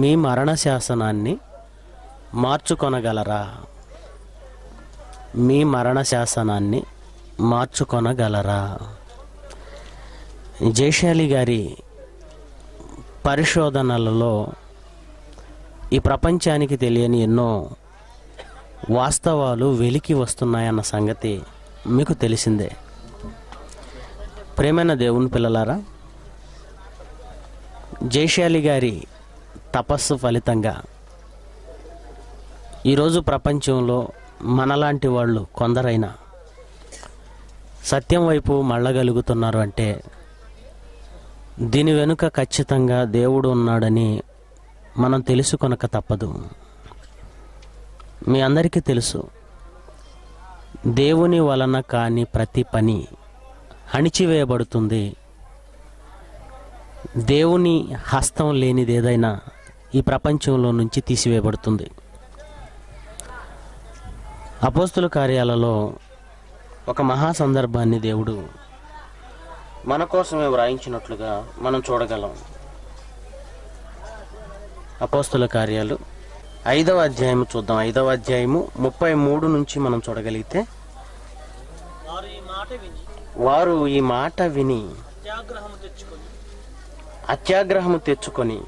మీ మరణ శాసనాన్ని మార్చుకొనగలరా మీ మరణ శాసనాన్ని మార్చుకొనగలరా జయశాలి గారి పరిశోధనలలో ఈ ప్రపంచానికి తెలియని ఎన్నో వాస్తవాలు వెలికి వస్తున్నాయన్న సంగతి మీకు తెలిసిందే ప్రేమైన దేవుని పిల్లలారా జయశాలి గారి తపస్సు ఫలితంగా ఈరోజు ప్రపంచంలో మనలాంటి వాళ్ళు కొందరైనా సత్యం వైపు మళ్ళగలుగుతున్నారు అంటే దీని వెనుక ఖచ్చితంగా దేవుడు ఉన్నాడని మనం తెలుసుకొనక తప్పదు మీ అందరికీ తెలుసు దేవుని వలన కాని ప్రతి పని అణిచివేయబడుతుంది దేవుని హస్తం లేనిదేదైనా ఈ ప్రపంచంలో నుంచి తీసివేయబడుతుంది అపోస్తుల కార్యాలలో ఒక మహా సందర్భాన్ని దేవుడు మన కోసమే వ్రాయించినట్లుగా మనం చూడగలం అపోస్తుల కార్యాలు ఐదవ అధ్యాయం చూద్దాం ఐదవ అధ్యాయము ముప్పై మూడు నుంచి మనం చూడగలిగితే వారు ఈ మాట విని అత్యాగ్రహము తెచ్చుకొని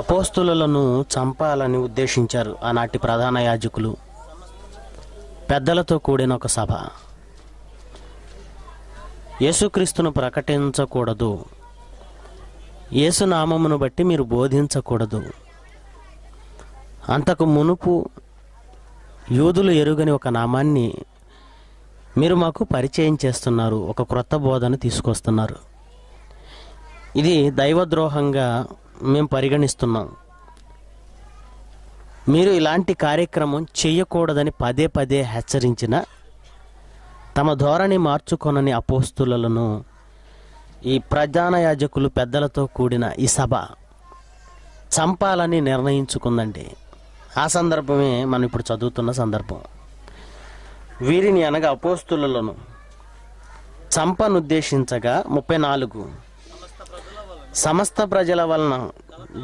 అపోస్తులను చంపాలని ఉద్దేశించారు ఆనాటి ప్రధాన యాజకులు పెద్దలతో కూడిన ఒక సభ యేసుక్రీస్తును ప్రకటించకూడదు యేసునామమును బట్టి మీరు బోధించకూడదు అంతకు మునుపు యూదులు ఎరుగని ఒక నామాన్ని మీరు మాకు పరిచయం చేస్తున్నారు ఒక క్రొత్త బోధన తీసుకొస్తున్నారు ఇది దైవద్రోహంగా మేము పరిగణిస్తున్నాం మీరు ఇలాంటి కార్యక్రమం చేయకూడదని పదే పదే హెచ్చరించిన తమ ధోరణి మార్చుకొనని అపోస్తులను ఈ ప్రధాన యాజకులు పెద్దలతో కూడిన ఈ సభ చంపాలని నిర్ణయించుకుందండి ఆ సందర్భమే మనం ఇప్పుడు చదువుతున్న సందర్భం వీరిని అనగా అపోస్తులను చంపనుద్దేశించగా ముప్పై నాలుగు సమస్త ప్రజల వలన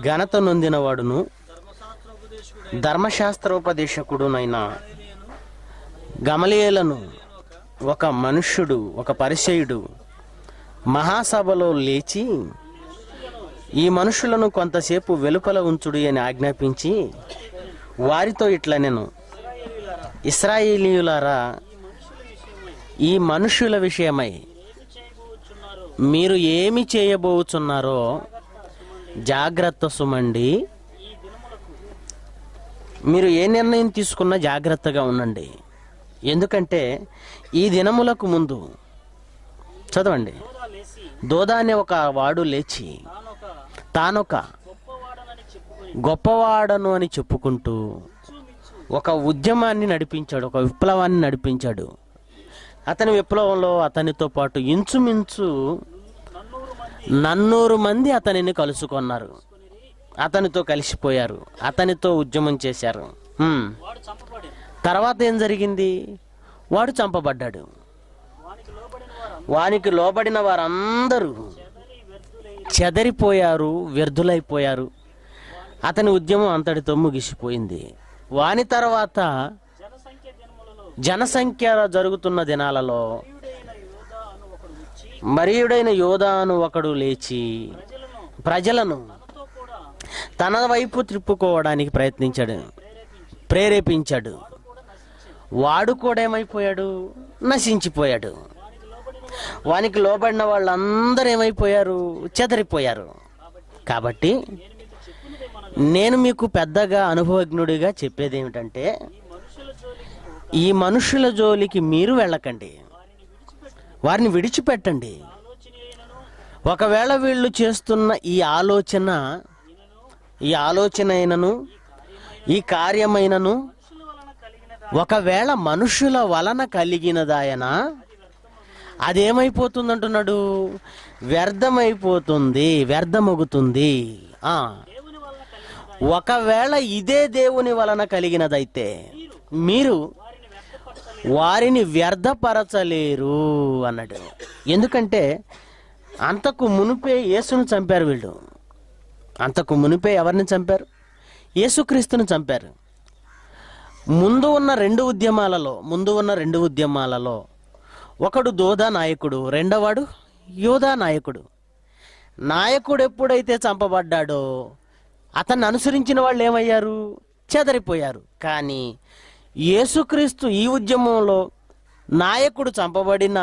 ఘనత నొందినవాడును ధర్మశాస్త్రోపదేశకుడునైన గమలీయులను ఒక మనుష్యుడు ఒక పరిచయుడు మహాసభలో లేచి ఈ మనుషులను కొంతసేపు వెలుపల ఉంచుడు అని ఆజ్ఞాపించి వారితో ఇట్లా నేను ఇస్రాయేలీయులారా ఈ మనుషుల విషయమై మీరు ఏమి చేయబోచున్నారో జాగ్రత్త సుమండి మీరు ఏ నిర్ణయం తీసుకున్నా జాగ్రత్తగా ఉండండి ఎందుకంటే ఈ దినములకు ముందు చదవండి దోదా అనే ఒక వాడు లేచి తానొక గొప్పవాడను అని చెప్పుకుంటూ ఒక ఉద్యమాన్ని నడిపించాడు ఒక విప్లవాన్ని నడిపించాడు అతని విప్లవంలో అతనితో పాటు ఇంచుమించు నన్నూరు మంది అతనిని కలుసుకున్నారు అతనితో కలిసిపోయారు అతనితో ఉద్యమం చేశారు తర్వాత ఏం జరిగింది వాడు చంపబడ్డాడు వానికి లోబడిన వారందరూ చెదరిపోయారు వ్యర్థులైపోయారు అతని ఉద్యమం అంతటితో ముగిసిపోయింది వాని తర్వాత జనసంఖ్య జరుగుతున్న దినాలలో మరీయుడైన యోధాను ఒకడు లేచి ప్రజలను తన వైపు త్రిప్పుకోవడానికి ప్రయత్నించాడు ప్రేరేపించాడు వాడు కూడా ఏమైపోయాడు నశించిపోయాడు వానికి లోబడిన వాళ్ళందరూ ఏమైపోయారు చెదరిపోయారు కాబట్టి నేను మీకు పెద్దగా అనుభవజ్ఞుడిగా చెప్పేది ఏమిటంటే ఈ మనుషుల జోలికి మీరు వెళ్ళకండి వారిని విడిచిపెట్టండి ఒకవేళ వీళ్ళు చేస్తున్న ఈ ఆలోచన ఈ ఆలోచన అయినను ఈ కార్యమైనను ఒకవేళ మనుషుల వలన కలిగినదాయనా అదేమైపోతుందంటున్నాడు వ్యర్థమైపోతుంది వ్యర్థమగుతుంది ఒకవేళ ఇదే దేవుని వలన కలిగినదైతే మీరు వారిని వ్యర్థపరచలేరు అన్నాడు ఎందుకంటే అంతకు మునిపే యేసును చంపారు వీళ్ళు అంతకు మునిపే ఎవరిని చంపారు యేసుక్రీస్తుని చంపారు ముందు ఉన్న రెండు ఉద్యమాలలో ముందు ఉన్న రెండు ఉద్యమాలలో ఒకడు దోదా నాయకుడు రెండవాడు యోధా నాయకుడు నాయకుడు ఎప్పుడైతే చంపబడ్డాడో అతన్ని అనుసరించిన వాళ్ళు ఏమయ్యారు చెదరిపోయారు కానీ యేసుక్రీస్తు ఈ ఉద్యమంలో నాయకుడు చంపబడిన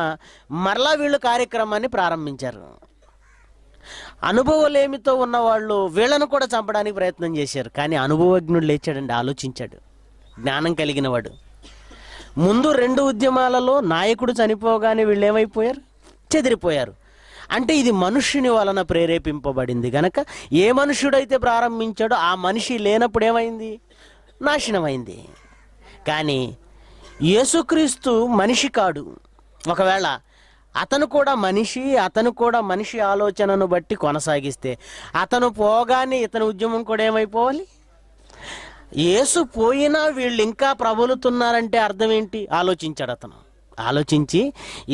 మరలా వీళ్ళు కార్యక్రమాన్ని ప్రారంభించారు అనుభవలేమితో ఉన్నవాళ్ళు వీళ్ళను కూడా చంపడానికి ప్రయత్నం చేశారు కానీ అనుభవజ్ఞుడు లేచాడండి ఆలోచించాడు జ్ఞానం కలిగినవాడు ముందు రెండు ఉద్యమాలలో నాయకుడు చనిపోగానే వీళ్ళు ఏమైపోయారు చెదిరిపోయారు అంటే ఇది మనుష్యుని వలన ప్రేరేపింపబడింది గనక ఏ మనుషుడైతే ప్రారంభించాడో ఆ మనిషి లేనప్పుడు ఏమైంది నాశనమైంది కానీ యేసుక్రీస్తు మనిషి కాడు ఒకవేళ అతను కూడా మనిషి అతను కూడా మనిషి ఆలోచనను బట్టి కొనసాగిస్తే అతను పోగానే ఇతని ఉద్యమం కూడా ఏమైపోవాలి యేసు పోయినా వీళ్ళు ఇంకా ప్రబలుతున్నారంటే అర్థం ఏంటి ఆలోచించాడు అతను ఆలోచించి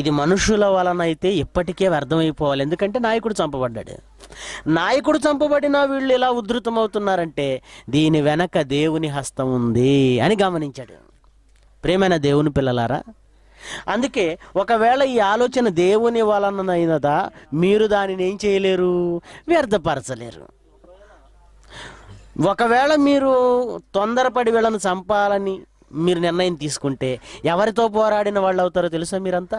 ఇది మనుషుల వలన అయితే ఇప్పటికే అర్థమైపోవాలి ఎందుకంటే నాయకుడు చంపబడ్డాడు నాయకుడు చంపబడినా వీళ్ళు ఇలా ఉధృతమవుతున్నారంటే దీని వెనక దేవుని హస్తం ఉంది అని గమనించాడు ప్రేమైన దేవుని పిల్లలారా అందుకే ఒకవేళ ఈ ఆలోచన దేవుని వలనైనదా మీరు దానిని ఏం చేయలేరు వ్యర్థపరచలేరు ఒకవేళ మీరు తొందరపడి వీళ్ళని చంపాలని మీరు నిర్ణయం తీసుకుంటే ఎవరితో పోరాడిన వాళ్ళు అవుతారో తెలుసా మీరంతా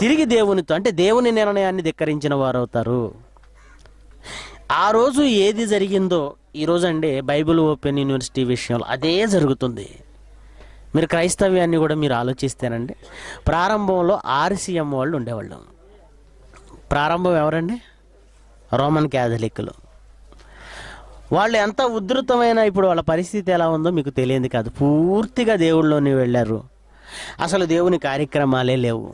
తిరిగి దేవునితో అంటే దేవుని నిర్ణయాన్ని ధిక్కరించిన వారు అవుతారు ఆ రోజు ఏది జరిగిందో ఈరోజు అంటే బైబిల్ ఓపెన్ యూనివర్సిటీ విషయంలో అదే జరుగుతుంది మీరు క్రైస్తవ్యాన్ని కూడా మీరు ఆలోచిస్తేనండి ప్రారంభంలో ఆర్సీఎం వాళ్ళు ఉండేవాళ్ళు ప్రారంభం ఎవరండి రోమన్ క్యాథలిక్లు వాళ్ళు ఎంత ఉధృతమైన ఇప్పుడు వాళ్ళ పరిస్థితి ఎలా ఉందో మీకు తెలియదు కాదు పూర్తిగా దేవుళ్ళని వెళ్ళారు అసలు దేవుని కార్యక్రమాలే లేవు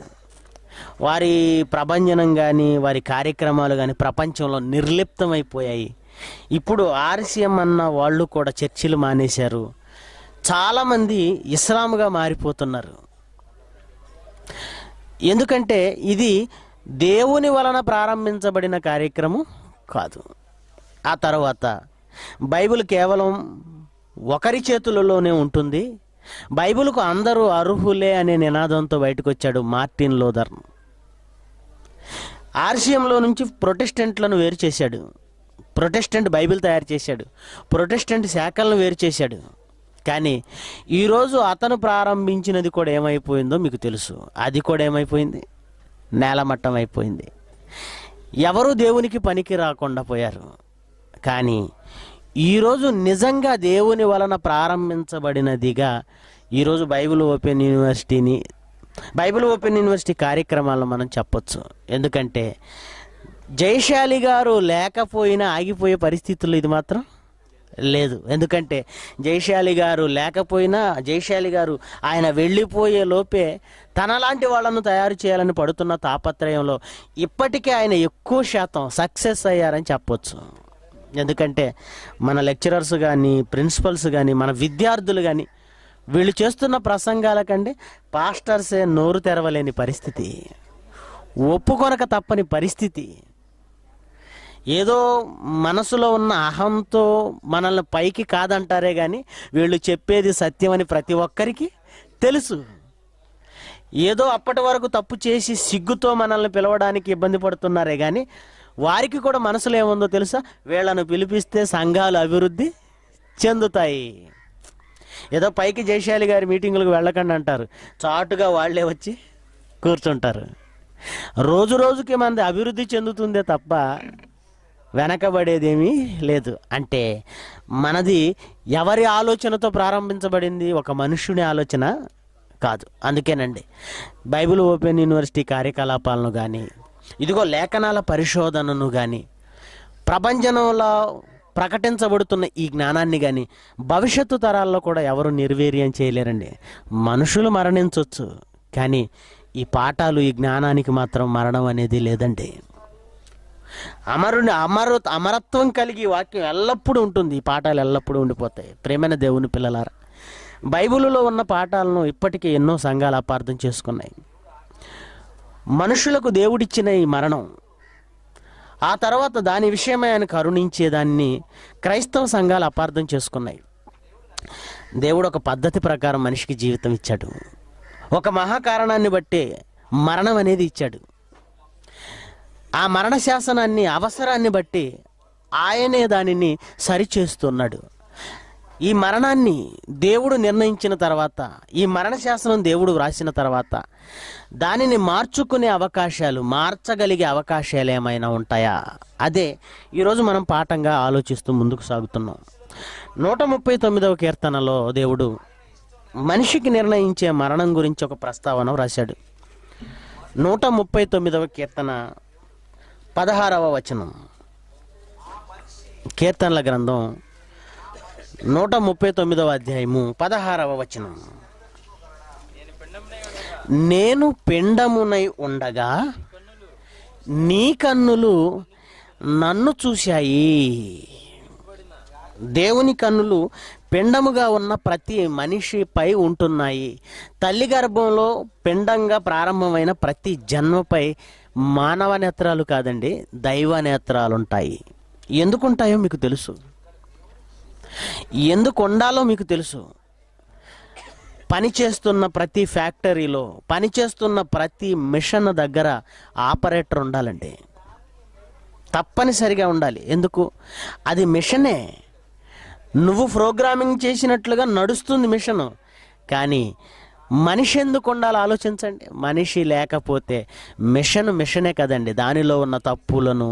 వారి ప్రభంజనం కానీ వారి కార్యక్రమాలు కానీ ప్రపంచంలో నిర్లిప్తమైపోయాయి ఇప్పుడు ఆర్సీఎం అన్న వాళ్ళు కూడా చర్చిలు మానేశారు చాలామంది ఇస్లాముగా మారిపోతున్నారు ఎందుకంటే ఇది దేవుని వలన ప్రారంభించబడిన కార్యక్రమం కాదు ఆ తర్వాత బైబిల్ కేవలం ఒకరి చేతులలోనే ఉంటుంది బైబిల్కు అందరూ అర్హులే అనే నినాదంతో బయటకు వచ్చాడు మార్టిన్ లోదర్ ఆర్సీఎంలో నుంచి ప్రొటెస్టెంట్లను వేరు చేశాడు ప్రొటెస్టెంట్ బైబిల్ తయారు చేశాడు ప్రొటెస్టెంట్ శాఖలను వేరు చేశాడు కానీ ఈరోజు అతను ప్రారంభించినది కూడా ఏమైపోయిందో మీకు తెలుసు అది కూడా ఏమైపోయింది నేలమట్టం అయిపోయింది ఎవరు దేవునికి పనికి రాకుండా పోయారు కానీ ఈరోజు నిజంగా దేవుని వలన ప్రారంభించబడినదిగా ఈరోజు బైబిల్ ఓపెన్ యూనివర్సిటీని బైబిల్ ఓపెన్ యూనివర్సిటీ కార్యక్రమాలను మనం చెప్పొచ్చు ఎందుకంటే జయశాలి గారు లేకపోయినా ఆగిపోయే పరిస్థితుల్లో ఇది మాత్రం లేదు ఎందుకంటే జయశాలి గారు లేకపోయినా జయశాలి గారు ఆయన వెళ్ళిపోయే లోపే తనలాంటి వాళ్ళను తయారు చేయాలని పడుతున్న తాపత్రయంలో ఇప్పటికే ఆయన ఎక్కువ శాతం సక్సెస్ అయ్యారని చెప్పొచ్చు ఎందుకంటే మన లెక్చరర్స్ కానీ ప్రిన్సిపల్స్ కానీ మన విద్యార్థులు కానీ వీళ్ళు చేస్తున్న ప్రసంగాల కంటే పాస్టర్సే నోరు తెరవలేని పరిస్థితి ఒప్పుకొనక తప్పని పరిస్థితి ఏదో మనసులో ఉన్న అహంతో మనల్ని పైకి కాదంటారే కానీ వీళ్ళు చెప్పేది సత్యం అని ప్రతి ఒక్కరికి తెలుసు ఏదో అప్పటి వరకు తప్పు చేసి సిగ్గుతో మనల్ని పిలవడానికి ఇబ్బంది పడుతున్నారే కానీ వారికి కూడా మనసులో ఏముందో తెలుసా వీళ్ళను పిలిపిస్తే సంఘాలు అభివృద్ధి చెందుతాయి ఏదో పైకి జయశాలి గారి మీటింగులకు వెళ్ళకండి అంటారు చాటుగా వాళ్ళే వచ్చి కూర్చుంటారు రోజు రోజుకి మనది అభివృద్ధి చెందుతుందే తప్ప వెనకబడేదేమీ లేదు అంటే మనది ఎవరి ఆలోచనతో ప్రారంభించబడింది ఒక మనుష్యుని ఆలోచన కాదు అందుకేనండి బైబిల్ ఓపెన్ యూనివర్సిటీ కార్యకలాపాలను కానీ ఇదిగో లేఖనాల పరిశోధనను కానీ ప్రపంచంలో ప్రకటించబడుతున్న ఈ జ్ఞానాన్ని కానీ భవిష్యత్తు తరాల్లో కూడా ఎవరు నిర్వీర్యం చేయలేరండి మనుషులు మరణించవచ్చు కానీ ఈ పాఠాలు ఈ జ్ఞానానికి మాత్రం మరణం అనేది లేదండి అమరుని అమరు అమరత్వం కలిగి వాక్యం ఎల్లప్పుడూ ఉంటుంది ఈ పాఠాలు ఎల్లప్పుడూ ఉండిపోతాయి ప్రేమైన దేవుని పిల్లలారా బైబిల్లో ఉన్న పాఠాలను ఇప్పటికీ ఎన్నో సంఘాలు అపార్థం చేసుకున్నాయి మనుషులకు దేవుడిచ్చిన ఈ మరణం ఆ తర్వాత దాని విషయమై ఆయన కరుణించేదాన్ని క్రైస్తవ సంఘాలు అపార్థం చేసుకున్నాయి దేవుడు ఒక పద్ధతి ప్రకారం మనిషికి జీవితం ఇచ్చాడు ఒక మహాకారణాన్ని బట్టే మరణం అనేది ఇచ్చాడు ఆ మరణ శాసనాన్ని అవసరాన్ని బట్టి ఆయనే దానిని సరిచేస్తున్నాడు ఈ మరణాన్ని దేవుడు నిర్ణయించిన తర్వాత ఈ మరణ శాసనం దేవుడు వ్రాసిన తర్వాత దానిని మార్చుకునే అవకాశాలు మార్చగలిగే అవకాశాలు ఏమైనా ఉంటాయా అదే ఈరోజు మనం పాఠంగా ఆలోచిస్తూ ముందుకు సాగుతున్నాం నూట ముప్పై తొమ్మిదవ కీర్తనలో దేవుడు మనిషికి నిర్ణయించే మరణం గురించి ఒక ప్రస్తావన వ్రాశాడు నూట ముప్పై తొమ్మిదవ కీర్తన పదహారవ వచనం కీర్తనల గ్రంథం నూట ముప్పై తొమ్మిదవ అధ్యాయము పదహారవ వచనం నేను పిండమునై ఉండగా నీ కన్నులు నన్ను చూశాయి దేవుని కన్నులు పిండముగా ఉన్న ప్రతి మనిషిపై ఉంటున్నాయి తల్లి గర్భంలో పిండంగా ప్రారంభమైన ప్రతి జన్మపై మానవ నేత్రాలు కాదండి దైవ నేత్రాలు ఉంటాయి ఉంటాయో మీకు తెలుసు ఎందుకు ఉండాలో మీకు తెలుసు పనిచేస్తున్న ప్రతి ఫ్యాక్టరీలో పనిచేస్తున్న ప్రతి మిషన్ దగ్గర ఆపరేటర్ ఉండాలండి తప్పనిసరిగా ఉండాలి ఎందుకు అది మిషనే నువ్వు ప్రోగ్రామింగ్ చేసినట్లుగా నడుస్తుంది మిషన్ కానీ మనిషి ఎందుకు ఉండాలో ఆలోచించండి మనిషి లేకపోతే మిషన్ మిషనే కదండి దానిలో ఉన్న తప్పులను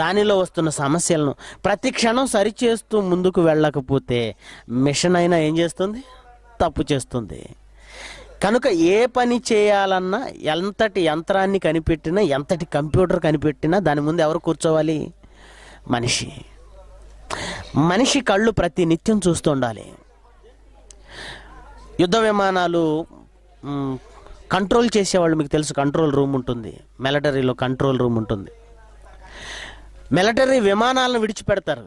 దానిలో వస్తున్న సమస్యలను ప్రతి క్షణం సరిచేస్తూ ముందుకు వెళ్ళకపోతే మిషన్ అయినా ఏం చేస్తుంది తప్పు చేస్తుంది కనుక ఏ పని చేయాలన్నా ఎంతటి యంత్రాన్ని కనిపెట్టినా ఎంతటి కంప్యూటర్ కనిపెట్టినా దాని ముందు ఎవరు కూర్చోవాలి మనిషి మనిషి కళ్ళు ప్రతి నిత్యం చూస్తుండాలి యుద్ధ విమానాలు కంట్రోల్ చేసేవాళ్ళు మీకు తెలుసు కంట్రోల్ రూమ్ ఉంటుంది మిలటరీలో కంట్రోల్ రూమ్ ఉంటుంది మిలటరీ విమానాలను విడిచిపెడతారు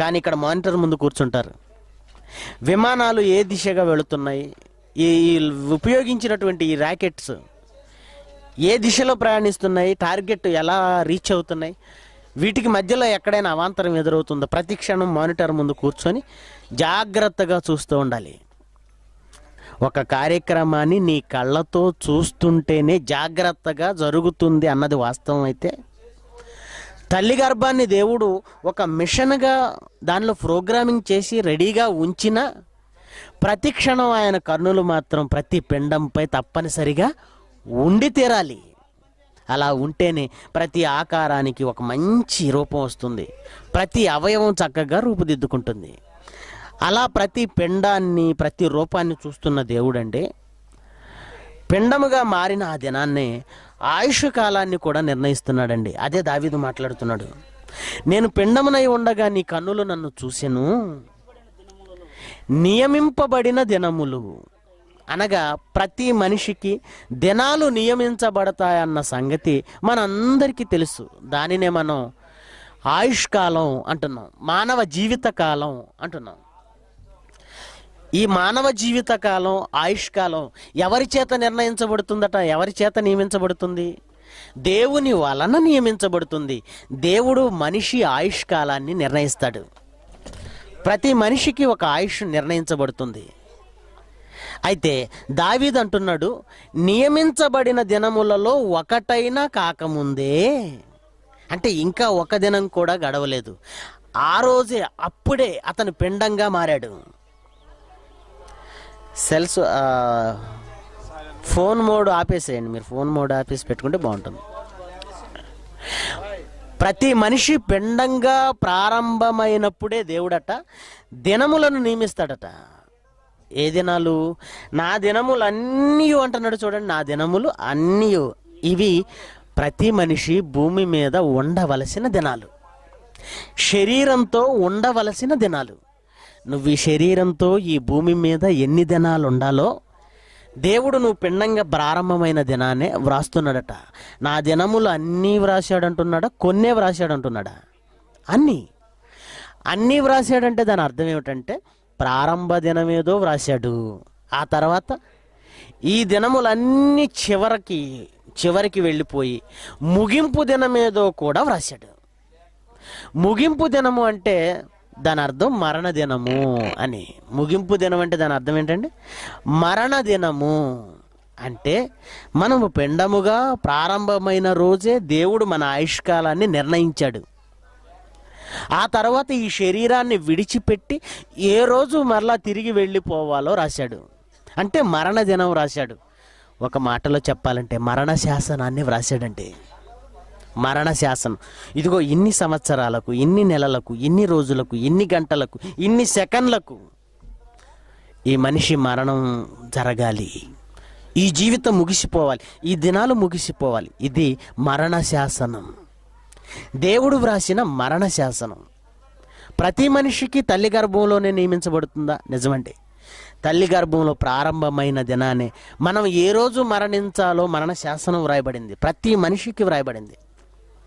కానీ ఇక్కడ మానిటర్ ముందు కూర్చుంటారు విమానాలు ఏ దిశగా వెళుతున్నాయి ఈ ఉపయోగించినటువంటి ఈ ర్యాకెట్స్ ఏ దిశలో ప్రయాణిస్తున్నాయి టార్గెట్ ఎలా రీచ్ అవుతున్నాయి వీటికి మధ్యలో ఎక్కడైనా అవాంతరం ఎదురవుతుందో ప్రతి క్షణం మానిటర్ ముందు కూర్చొని జాగ్రత్తగా చూస్తూ ఉండాలి ఒక కార్యక్రమాన్ని నీ కళ్ళతో చూస్తుంటేనే జాగ్రత్తగా జరుగుతుంది అన్నది వాస్తవం అయితే తల్లి గర్భాన్ని దేవుడు ఒక మిషన్గా దానిలో ప్రోగ్రామింగ్ చేసి రెడీగా ఉంచిన ప్రతి క్షణం ఆయన కర్ణులు మాత్రం ప్రతి పిండంపై తప్పనిసరిగా ఉండి తీరాలి అలా ఉంటేనే ప్రతి ఆకారానికి ఒక మంచి రూపం వస్తుంది ప్రతి అవయవం చక్కగా రూపుదిద్దుకుంటుంది అలా ప్రతి పిండాన్ని ప్రతి రూపాన్ని చూస్తున్న దేవుడండి పిండముగా మారిన ఆ దినాన్ని ఆయుష్ కాలాన్ని కూడా నిర్ణయిస్తున్నాడండి అదే దావీదు మాట్లాడుతున్నాడు నేను పిండమునై ఉండగా నీ కన్నులు నన్ను చూసెను నియమింపబడిన దినములు అనగా ప్రతి మనిషికి దినాలు నియమించబడతాయన్న సంగతి మనందరికీ తెలుసు దానినే మనం ఆయుష్కాలం అంటున్నాం మానవ జీవిత కాలం అంటున్నాం ఈ మానవ జీవిత కాలం ఆయుష్కాలం ఎవరి చేత నిర్ణయించబడుతుందట ఎవరి చేత నియమించబడుతుంది దేవుని వలన నియమించబడుతుంది దేవుడు మనిషి ఆయుష్కాలాన్ని నిర్ణయిస్తాడు ప్రతి మనిషికి ఒక ఆయుష్ నిర్ణయించబడుతుంది అయితే దావీద్ అంటున్నాడు నియమించబడిన దినములలో ఒకటైనా కాకముందే అంటే ఇంకా ఒక దినం కూడా గడవలేదు ఆ రోజే అప్పుడే అతను పిండంగా మారాడు సెల్స్ ఫోన్ మోడ్ ఆపేసేయండి మీరు ఫోన్ మోడ్ ఆపేసి పెట్టుకుంటే బాగుంటుంది ప్రతి మనిషి పిండంగా ప్రారంభమైనప్పుడే దేవుడట దినములను నియమిస్తాడట ఏ దినాలు నా దినములు అన్నీ అంటున్నాడు చూడండి నా దినములు అన్నీ ఇవి ప్రతి మనిషి భూమి మీద ఉండవలసిన దినాలు శరీరంతో ఉండవలసిన దినాలు నువ్వు ఈ శరీరంతో ఈ భూమి మీద ఎన్ని దినాలు ఉండాలో దేవుడు నువ్వు పిండంగా ప్రారంభమైన దినానే వ్రాస్తున్నాడట నా దినములు అన్నీ వ్రాసాడంటున్నాడా కొన్నే వ్రాసాడంటున్నాడా అన్నీ అన్నీ వ్రాసాడంటే దాని అర్థం ఏమిటంటే ప్రారంభ దినమేదో వ్రాసాడు ఆ తర్వాత ఈ దినములన్నీ చివరికి చివరికి వెళ్ళిపోయి ముగింపు దినమేదో కూడా వ్రాసాడు ముగింపు దినము అంటే దాని అర్థం మరణ దినము అని ముగింపు దినం అంటే దాని అర్థం ఏంటండి మరణ దినము అంటే మనము పిండముగా ప్రారంభమైన రోజే దేవుడు మన ఆయుష్కాలాన్ని నిర్ణయించాడు ఆ తర్వాత ఈ శరీరాన్ని విడిచిపెట్టి ఏ రోజు మరలా తిరిగి వెళ్ళిపోవాలో రాశాడు అంటే మరణ దినం రాశాడు ఒక మాటలో చెప్పాలంటే మరణ శాసనాన్ని వ్రాసాడంటే మరణ శాసనం ఇదిగో ఇన్ని సంవత్సరాలకు ఇన్ని నెలలకు ఇన్ని రోజులకు ఇన్ని గంటలకు ఇన్ని సెకండ్లకు ఈ మనిషి మరణం జరగాలి ఈ జీవితం ముగిసిపోవాలి ఈ దినాలు ముగిసిపోవాలి ఇది మరణ శాసనం దేవుడు వ్రాసిన మరణ శాసనం ప్రతి మనిషికి తల్లి గర్భంలోనే నియమించబడుతుందా నిజమండి తల్లి గర్భంలో ప్రారంభమైన దినానే మనం ఏ రోజు మరణించాలో మరణ శాసనం వ్రాయబడింది ప్రతి మనిషికి వ్రాయబడింది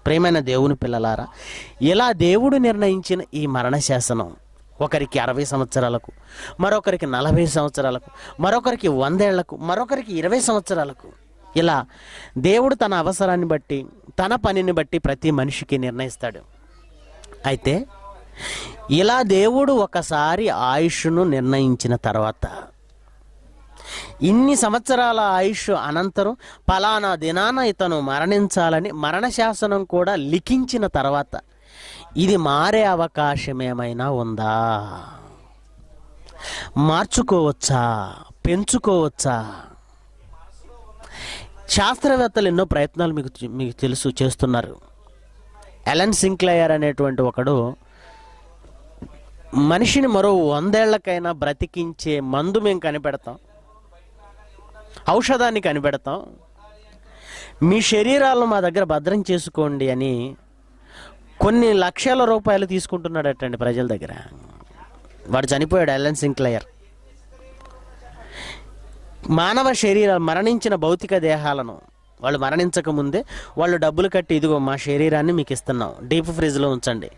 ప్రేమైన దేవుని పిల్లలారా ఇలా దేవుడు నిర్ణయించిన ఈ మరణ శాసనం ఒకరికి అరవై సంవత్సరాలకు మరొకరికి నలభై సంవత్సరాలకు మరొకరికి వందేళ్లకు మరొకరికి ఇరవై సంవత్సరాలకు ఇలా దేవుడు తన అవసరాన్ని బట్టి తన పనిని బట్టి ప్రతి మనిషికి నిర్ణయిస్తాడు అయితే ఇలా దేవుడు ఒకసారి ఆయుష్ను నిర్ణయించిన తర్వాత ఇన్ని సంవత్సరాల ఆయుష్ అనంతరం పలానా దినాన ఇతను మరణించాలని మరణశాసనం కూడా లిఖించిన తర్వాత ఇది మారే అవకాశం ఏమైనా ఉందా మార్చుకోవచ్చా పెంచుకోవచ్చా శాస్త్రవేత్తలు ఎన్నో ప్రయత్నాలు మీకు మీకు తెలుసు చేస్తున్నారు ఎలన్ సింక్లయర్ అనేటువంటి ఒకడు మనిషిని మరో వందేళ్లకైనా బ్రతికించే మందు మేము కనిపెడతాం ఔషధాన్ని కనిపెడతాం మీ శరీరాలను మా దగ్గర భద్రం చేసుకోండి అని కొన్ని లక్షల రూపాయలు తీసుకుంటున్నాడటండి ప్రజల దగ్గర వాడు చనిపోయాడు ఎల్ఎన్ సింక్లయర్ మానవ శరీరాలు మరణించిన భౌతిక దేహాలను వాళ్ళు మరణించక ముందే వాళ్ళు డబ్బులు కట్టి ఇదిగో మా శరీరాన్ని మీకు ఇస్తున్నాం డీప్ ఫ్రిడ్జ్లో ఉంచండి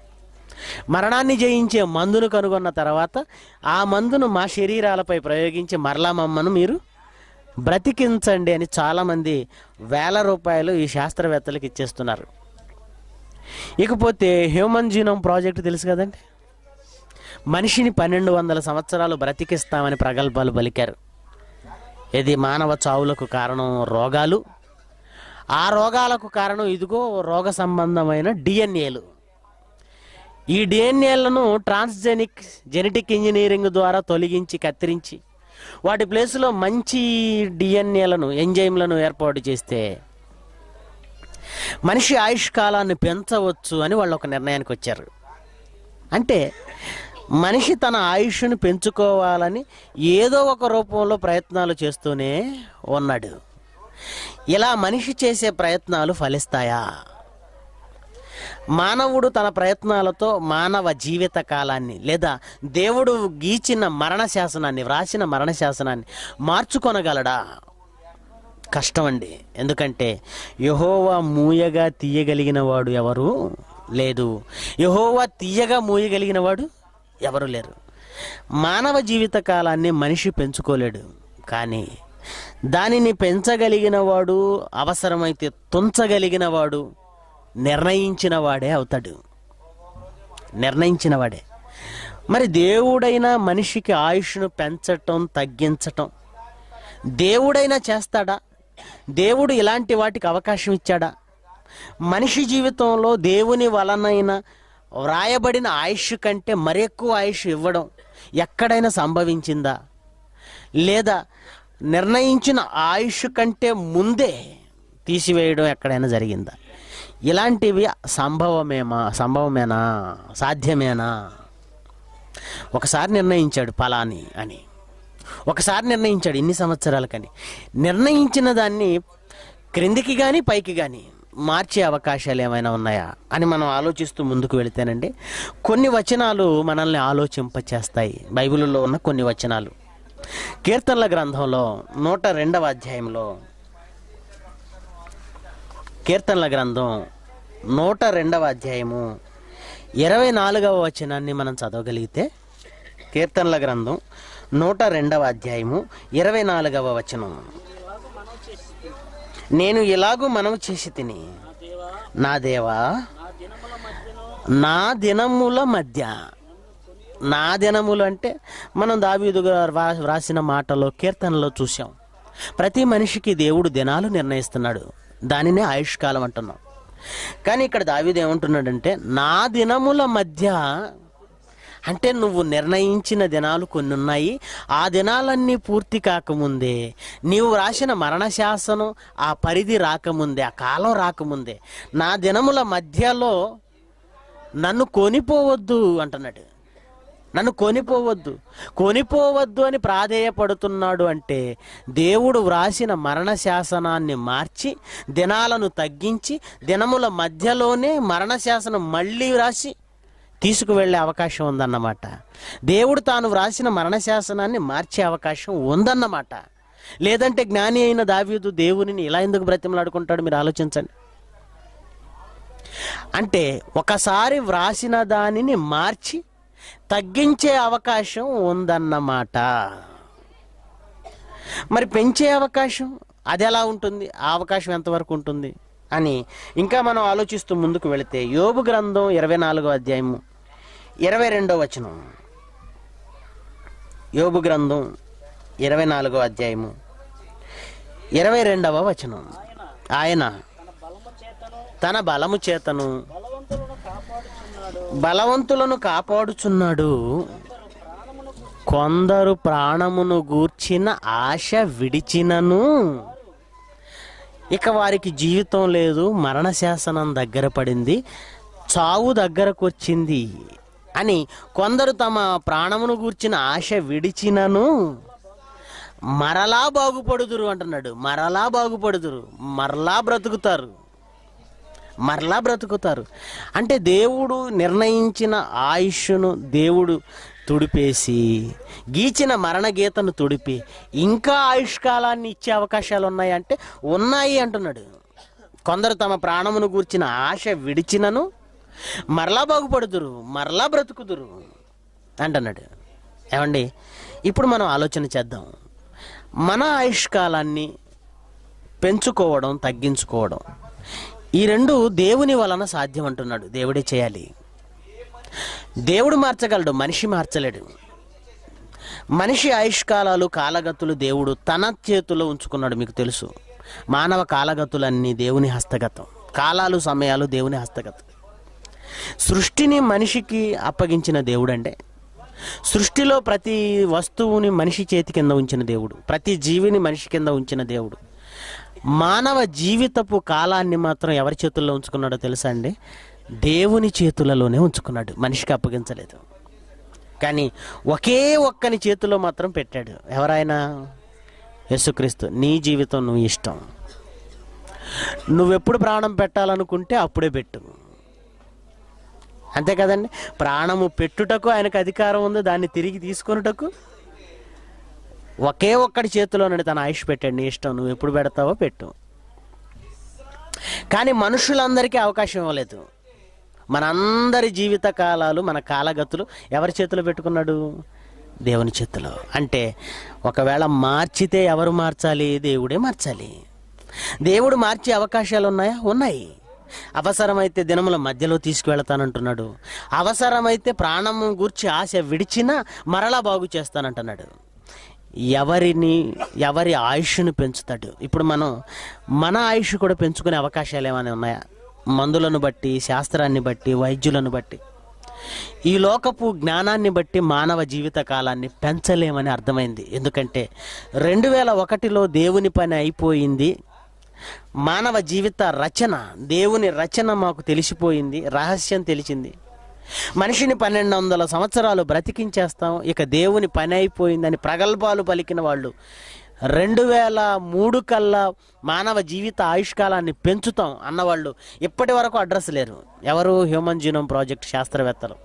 మరణాన్ని జయించే మందును కనుగొన్న తర్వాత ఆ మందును మా శరీరాలపై ప్రయోగించి మరలా మమ్మను మీరు బ్రతికించండి అని చాలామంది వేల రూపాయలు ఈ శాస్త్రవేత్తలకు ఇచ్చేస్తున్నారు ఇకపోతే హ్యూమన్ జీనోమ్ ప్రాజెక్ట్ తెలుసు కదండి మనిషిని పన్నెండు వందల సంవత్సరాలు బ్రతికిస్తామని ప్రగల్భాలు పలికారు ఇది మానవ చావులకు కారణం రోగాలు ఆ రోగాలకు కారణం ఇదిగో రోగ సంబంధమైన డిఎన్ఏలు ఈ డిఎన్ఏలను ట్రాన్స్జెనిక్ జెనెటిక్ ఇంజనీరింగ్ ద్వారా తొలగించి కత్తిరించి వాటి ప్లేస్లో మంచి డిఎన్ఏలను ఎంజైమ్లను ఏర్పాటు చేస్తే మనిషి ఆయుష్ కాలాన్ని పెంచవచ్చు అని వాళ్ళు ఒక నిర్ణయానికి వచ్చారు అంటే మనిషి తన ఆయుష్ను పెంచుకోవాలని ఏదో ఒక రూపంలో ప్రయత్నాలు చేస్తూనే ఉన్నాడు ఇలా మనిషి చేసే ప్రయత్నాలు ఫలిస్తాయా మానవుడు తన ప్రయత్నాలతో మానవ జీవిత కాలాన్ని లేదా దేవుడు గీచిన మరణ శాసనాన్ని వ్రాసిన మరణ శాసనాన్ని మార్చుకొనగలడా కష్టమండి ఎందుకంటే యహోవా మూయగా తీయగలిగిన వాడు ఎవరు లేదు యహోవా తీయగా మూయగలిగిన వాడు ఎవరు లేరు మానవ జీవిత కాలాన్ని మనిషి పెంచుకోలేడు కానీ దానిని పెంచగలిగిన వాడు అవసరమైతే తుంచగలిగిన వాడు నిర్ణయించిన వాడే అవుతాడు నిర్ణయించిన వాడే మరి దేవుడైన మనిషికి ఆయుష్ను పెంచటం తగ్గించటం దేవుడైనా చేస్తాడా దేవుడు ఇలాంటి వాటికి అవకాశం ఇచ్చాడా మనిషి జీవితంలో దేవుని వలనైన వ్రాయబడిన ఆయుష్ కంటే మరెక్కువ ఆయుష్ ఇవ్వడం ఎక్కడైనా సంభవించిందా లేదా నిర్ణయించిన ఆయుష్ కంటే ముందే తీసివేయడం ఎక్కడైనా జరిగిందా ఇలాంటివి సంభవమేమా సంభవమేనా సాధ్యమేనా ఒకసారి నిర్ణయించాడు ఫలాని అని ఒకసారి నిర్ణయించాడు ఇన్ని సంవత్సరాలకని నిర్ణయించిన దాన్ని క్రిందికి కానీ పైకి కానీ మార్చే అవకాశాలు ఏమైనా ఉన్నాయా అని మనం ఆలోచిస్తూ ముందుకు వెళితేనండి కొన్ని వచనాలు మనల్ని ఆలోచింపచేస్తాయి బైబిల్లో ఉన్న కొన్ని వచనాలు కీర్తనల గ్రంథంలో నూట రెండవ అధ్యాయంలో కీర్తనల గ్రంథం నూట రెండవ అధ్యాయము ఇరవై నాలుగవ వచనాన్ని మనం చదవగలిగితే కీర్తనల గ్రంథం నూట రెండవ అధ్యాయము ఇరవై నాలుగవ వచనం నేను ఇలాగూ మనం చేసి తిని నా దేవా నా దినముల మధ్య నా దినములు అంటే మనం దావీదు గారు వ్రాసిన మాటలో కీర్తనలో చూసాం ప్రతి మనిషికి దేవుడు దినాలు నిర్ణయిస్తున్నాడు దానినే ఆయుష్కాలం అంటున్నాం కానీ ఇక్కడ దావిది ఏమంటున్నాడంటే నా దినముల మధ్య అంటే నువ్వు నిర్ణయించిన దినాలు కొన్ని ఉన్నాయి ఆ దినాలన్నీ పూర్తి కాకముందే నీవు రాసిన మరణశాసనం ఆ పరిధి రాకముందే ఆ కాలం రాకముందే నా దినముల మధ్యలో నన్ను కొనిపోవద్దు అంటున్నాడు నన్ను కొనిపోవద్దు కొనిపోవద్దు అని ప్రాధేయపడుతున్నాడు అంటే దేవుడు వ్రాసిన మరణ శాసనాన్ని మార్చి దినాలను తగ్గించి దినముల మధ్యలోనే మరణ శాసనం మళ్ళీ వ్రాసి తీసుకువెళ్ళే అవకాశం ఉందన్నమాట దేవుడు తాను వ్రాసిన మరణ శాసనాన్ని మార్చే అవకాశం ఉందన్నమాట లేదంటే జ్ఞాని అయిన దావీదు దేవునిని ఇలా ఎందుకు బ్రతిమలాడుకుంటాడు మీరు ఆలోచించండి అంటే ఒకసారి వ్రాసిన దానిని మార్చి తగ్గించే అవకాశం ఉందన్నమాట మరి పెంచే అవకాశం అది ఎలా ఉంటుంది ఆ అవకాశం ఎంతవరకు ఉంటుంది అని ఇంకా మనం ఆలోచిస్తూ ముందుకు వెళితే యోగు గ్రంథం ఇరవై నాలుగో అధ్యాయము ఇరవై రెండో వచనం యోగు గ్రంథం ఇరవై నాలుగో అధ్యాయము ఇరవై రెండవ వచనం ఆయన తన బలము చేతను బలవంతులను కాపాడుచున్నాడు కొందరు ప్రాణమును గూర్చిన ఆశ విడిచినను ఇక వారికి జీవితం లేదు మరణశాసనం దగ్గర పడింది చావు దగ్గరకు వచ్చింది అని కొందరు తమ ప్రాణమును గూర్చిన ఆశ విడిచినను మరలా బాగుపడుదురు అంటున్నాడు మరలా బాగుపడుదురు మరలా బ్రతుకుతారు మరలా బ్రతుకుతారు అంటే దేవుడు నిర్ణయించిన ఆయుష్ను దేవుడు తుడిపేసి గీచిన మరణ గీతను తుడిపి ఇంకా ఆయుష్కాలాన్ని ఇచ్చే అవకాశాలు ఉన్నాయంటే ఉన్నాయి అంటున్నాడు కొందరు తమ ప్రాణమును గూర్చిన ఆశ విడిచినను మరలా బాగుపడుదురు మరలా బ్రతుకుదురు అంటున్నాడు ఏమండి ఇప్పుడు మనం ఆలోచన చేద్దాం మన ఆయుష్కాలాన్ని పెంచుకోవడం తగ్గించుకోవడం ఈ రెండు దేవుని వలన సాధ్యం అంటున్నాడు దేవుడే చేయాలి దేవుడు మార్చగలడు మనిషి మార్చలేడు మనిషి ఆయుష్కాలాలు కాలగతులు దేవుడు తన చేతుల్లో ఉంచుకున్నాడు మీకు తెలుసు మానవ కాలగతులన్నీ దేవుని హస్తగతం కాలాలు సమయాలు దేవుని హస్తగతం సృష్టిని మనిషికి అప్పగించిన దేవుడు సృష్టిలో ప్రతి వస్తువుని మనిషి చేతి కింద ఉంచిన దేవుడు ప్రతి జీవిని మనిషి కింద ఉంచిన దేవుడు మానవ జీవితపు కాలాన్ని మాత్రం ఎవరి చేతుల్లో ఉంచుకున్నాడో తెలుసా అండి దేవుని చేతులలోనే ఉంచుకున్నాడు మనిషికి అప్పగించలేదు కానీ ఒకే ఒక్కని చేతిలో మాత్రం పెట్టాడు ఎవరైనా యేసుక్రీస్తు నీ జీవితం నువ్వు ఇష్టం నువ్వెప్పుడు ప్రాణం పెట్టాలనుకుంటే అప్పుడే పెట్టు అంతే కదండి ప్రాణము పెట్టుటకు ఆయనకు అధికారం ఉంది దాన్ని తిరిగి తీసుకున్నటకు ఒకే ఒక్కడి చేతిలోనని తన ఆయుష్ పెట్టండి ఇష్టం నువ్వు ఎప్పుడు పెడతావో పెట్టు కానీ మనుషులందరికీ అవకాశం ఇవ్వలేదు మనందరి జీవిత కాలాలు మన కాలగతులు ఎవరి చేతిలో పెట్టుకున్నాడు దేవుని చేతిలో అంటే ఒకవేళ మార్చితే ఎవరు మార్చాలి దేవుడే మార్చాలి దేవుడు మార్చే అవకాశాలు ఉన్నాయా ఉన్నాయి అవసరమైతే దినముల మధ్యలో తీసుకువెళతానంటున్నాడు అవసరమైతే ప్రాణం గూర్చి ఆశ విడిచినా మరలా బాగు చేస్తానంటున్నాడు ఎవరిని ఎవరి ఆయుష్ను పెంచుతాడు ఇప్పుడు మనం మన ఆయుష్ కూడా పెంచుకునే అవకాశాలు ఏమైనా ఉన్నాయా మందులను బట్టి శాస్త్రాన్ని బట్టి వైద్యులను బట్టి ఈ లోకపు జ్ఞానాన్ని బట్టి మానవ జీవిత కాలాన్ని పెంచలేమని అర్థమైంది ఎందుకంటే రెండు వేల ఒకటిలో దేవుని పని అయిపోయింది మానవ జీవిత రచన దేవుని రచన మాకు తెలిసిపోయింది రహస్యం తెలిసింది మనిషిని పన్నెండు వందల సంవత్సరాలు బ్రతికించేస్తాం ఇక దేవుని పని అయిపోయిందని ప్రగల్భాలు పలికిన వాళ్ళు రెండు వేల మూడు కల్లా మానవ జీవిత ఆయుష్కాలాన్ని పెంచుతాం అన్నవాళ్ళు ఇప్పటి వరకు అడ్రస్ లేరు ఎవరు హ్యూమన్ జీనోమ్ ప్రాజెక్ట్ శాస్త్రవేత్తలు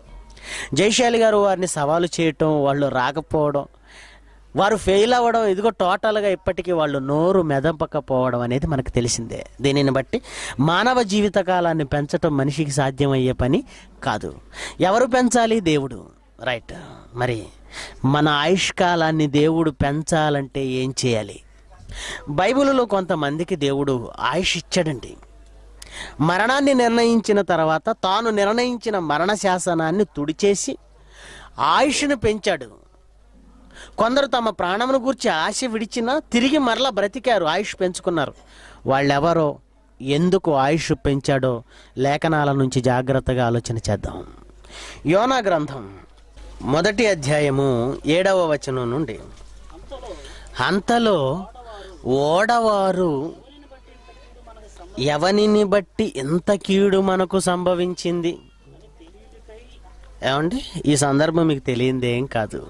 జైశాలి గారు వారిని సవాలు చేయటం వాళ్ళు రాకపోవడం వారు ఫెయిల్ అవ్వడం ఇదిగో టోటల్గా ఇప్పటికీ వాళ్ళు నోరు మెదంపకపోవడం అనేది మనకు తెలిసిందే దీనిని బట్టి మానవ జీవితకాలాన్ని పెంచడం మనిషికి సాధ్యమయ్యే పని కాదు ఎవరు పెంచాలి దేవుడు రైట్ మరి మన ఆయుష్కాలాన్ని దేవుడు పెంచాలంటే ఏం చేయాలి బైబిల్లో కొంతమందికి దేవుడు ఆయుష్ ఇచ్చాడండి మరణాన్ని నిర్ణయించిన తర్వాత తాను నిర్ణయించిన మరణ శాసనాన్ని తుడిచేసి ఆయుష్ను పెంచాడు కొందరు తమ ప్రాణమును గూర్చి ఆశ విడిచినా తిరిగి మరలా బ్రతికారు ఆయుష్ పెంచుకున్నారు వాళ్ళెవరో ఎందుకు ఆయుష్ పెంచాడో లేఖనాల నుంచి జాగ్రత్తగా ఆలోచన చేద్దాం యోనా గ్రంథం మొదటి అధ్యాయము ఏడవ వచనం నుండి అంతలో ఓడవారు ఎవనిని బట్టి ఎంత కీడు మనకు సంభవించింది ఏమండి ఈ సందర్భం మీకు తెలియదేం కాదు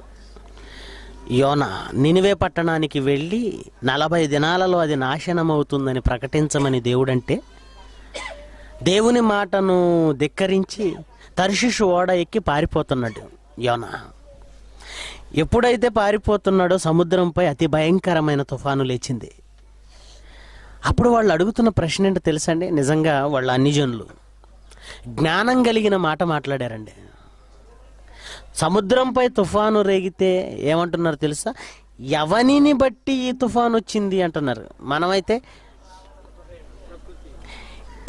యోన నినివే పట్టణానికి వెళ్ళి నలభై దినాలలో అది నాశనమవుతుందని ప్రకటించమని దేవుడంటే దేవుని మాటను ధిక్కరించి తర్షిషు ఓడ ఎక్కి పారిపోతున్నాడు యోన ఎప్పుడైతే పారిపోతున్నాడో సముద్రంపై అతి భయంకరమైన తుఫాను లేచింది అప్పుడు వాళ్ళు అడుగుతున్న ప్రశ్న ఏంటో తెలుసండి నిజంగా వాళ్ళ అన్ని జనులు జ్ఞానం కలిగిన మాట మాట్లాడారండి సముద్రంపై తుఫాను రేగితే ఏమంటున్నారు తెలుసా ఎవనిని బట్టి ఈ తుఫాను వచ్చింది అంటున్నారు మనమైతే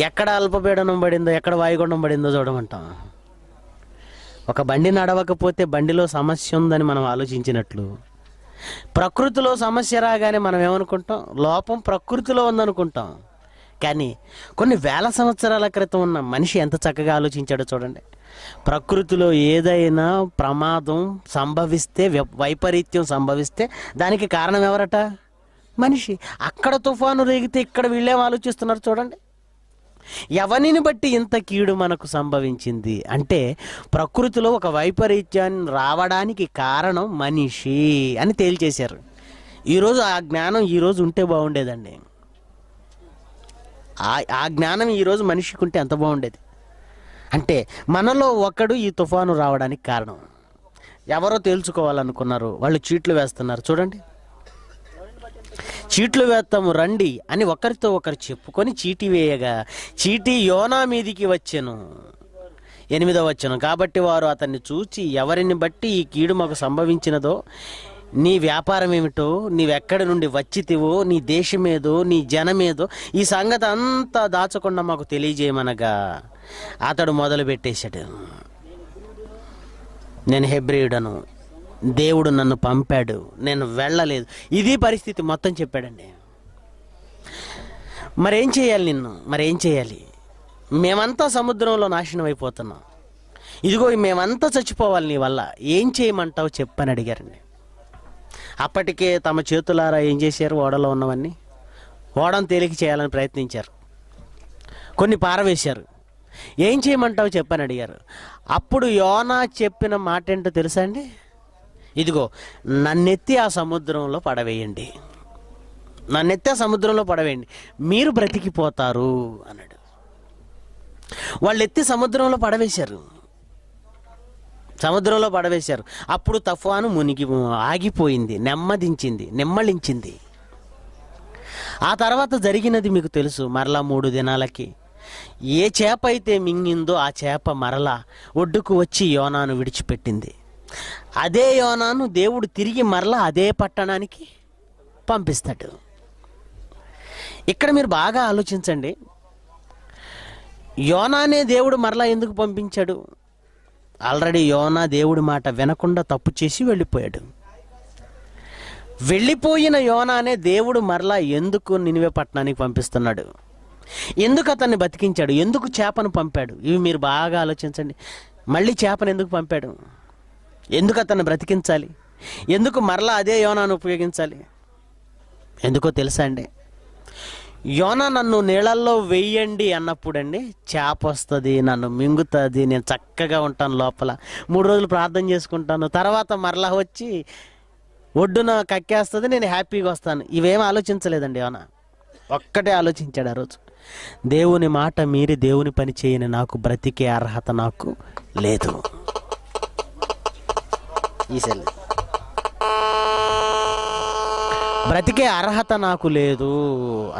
ఎక్కడ అల్పపీడనం పడిందో ఎక్కడ వాయుగుండం పడిందో చూడమంటాం ఒక బండి నడవకపోతే బండిలో సమస్య ఉందని మనం ఆలోచించినట్లు ప్రకృతిలో సమస్య రాగానే మనం ఏమనుకుంటాం లోపం ప్రకృతిలో ఉందనుకుంటాం కానీ కొన్ని వేల సంవత్సరాల క్రితం ఉన్న మనిషి ఎంత చక్కగా ఆలోచించాడో చూడండి ప్రకృతిలో ఏదైనా ప్రమాదం సంభవిస్తే వైపరీత్యం సంభవిస్తే దానికి కారణం ఎవరట మనిషి అక్కడ తుఫాను రేగితే ఇక్కడ వీళ్ళేం ఆలోచిస్తున్నారు చూడండి ఎవనిని బట్టి ఇంత కీడు మనకు సంభవించింది అంటే ప్రకృతిలో ఒక వైపరీత్యాన్ని రావడానికి కారణం మనిషి అని తేల్చేశారు ఈరోజు ఆ జ్ఞానం ఈరోజు ఉంటే బాగుండేదండి ఆ జ్ఞానం ఈరోజు మనిషికి ఉంటే ఎంత బాగుండేది అంటే మనలో ఒకడు ఈ తుఫాను రావడానికి కారణం ఎవరో తేల్చుకోవాలనుకున్నారు వాళ్ళు చీట్లు వేస్తున్నారు చూడండి చీట్లు వేస్తాము రండి అని ఒకరితో ఒకరు చెప్పుకొని చీటీ వేయగా చీటీ యోనా మీదికి వచ్చాను ఎనిమిదో వచ్చాను కాబట్టి వారు అతన్ని చూచి ఎవరిని బట్టి ఈ కీడు మాకు సంభవించినదో నీ వ్యాపారం ఏమిటో నీవెక్కడ నుండి వచ్చితివో నీ దేశమేదో నీ జనమేదో ఈ సంగతి అంతా దాచకుండా మాకు తెలియజేయమనగా అతడు మొదలు పెట్టేశాడు నేను హెబ్రియుడను దేవుడు నన్ను పంపాడు నేను వెళ్ళలేదు ఇది పరిస్థితి మొత్తం చెప్పాడండి మరేం చేయాలి నిన్ను మరేం చేయాలి మేమంతా సముద్రంలో నాశనం అయిపోతున్నాం ఇదిగో మేమంతా చచ్చిపోవాలి నీ వల్ల ఏం చేయమంటావు చెప్పని అడిగారండి అప్పటికే తమ చేతులారా ఏం చేశారు ఓడలో ఉన్నవన్నీ ఓడను తేలిక చేయాలని ప్రయత్నించారు కొన్ని పారవేశారు ఏం చేయమంటావు చెప్పని అడిగారు అప్పుడు యోనా చెప్పిన మాట ఏంటో తెలుసా అండి ఇదిగో నన్నెత్తి ఆ సముద్రంలో పడవేయండి నన్నెత్తి ఆ సముద్రంలో పడవేయండి మీరు బ్రతికిపోతారు అన్నాడు వాళ్ళు ఎత్తి సముద్రంలో పడవేశారు సముద్రంలో పడవేశారు అప్పుడు తఫ్వాను మునిగి ఆగిపోయింది నెమ్మదించింది నెమ్మళించింది ఆ తర్వాత జరిగినది మీకు తెలుసు మరలా మూడు దినాలకి ఏ చేప అయితే మింగిందో ఆ చేప మరలా ఒడ్డుకు వచ్చి యోనాను విడిచిపెట్టింది అదే యోనాను దేవుడు తిరిగి మరలా అదే పట్టణానికి పంపిస్తాడు ఇక్కడ మీరు బాగా ఆలోచించండి యోనానే దేవుడు మరలా ఎందుకు పంపించాడు ఆల్రెడీ యోనా దేవుడి మాట వినకుండా తప్పు చేసి వెళ్ళిపోయాడు వెళ్ళిపోయిన యోనానే దేవుడు మరలా ఎందుకు నినివే పట్టణానికి పంపిస్తున్నాడు ఎందుకు అతన్ని బతికించాడు ఎందుకు చేపను పంపాడు ఇవి మీరు బాగా ఆలోచించండి మళ్ళీ చేపను ఎందుకు పంపాడు ఎందుకు అతన్ని బ్రతికించాలి ఎందుకు మరలా అదే యోనాను ఉపయోగించాలి ఎందుకో తెలుసా అండి యోన నన్ను నీళ్ళల్లో వెయ్యండి అన్నప్పుడండి చేప వస్తుంది నన్ను మింగుతుంది నేను చక్కగా ఉంటాను లోపల మూడు రోజులు ప్రార్థన చేసుకుంటాను తర్వాత మరలా వచ్చి ఒడ్డున కక్కేస్తుంది నేను హ్యాపీగా వస్తాను ఇవేం ఆలోచించలేదండి యోన ఒక్కటే ఆలోచించాడు ఆ రోజు దేవుని మాట మీరి దేవుని పని చేయని నాకు బ్రతికే అర్హత నాకు లేదు బ్రతికే అర్హత నాకు లేదు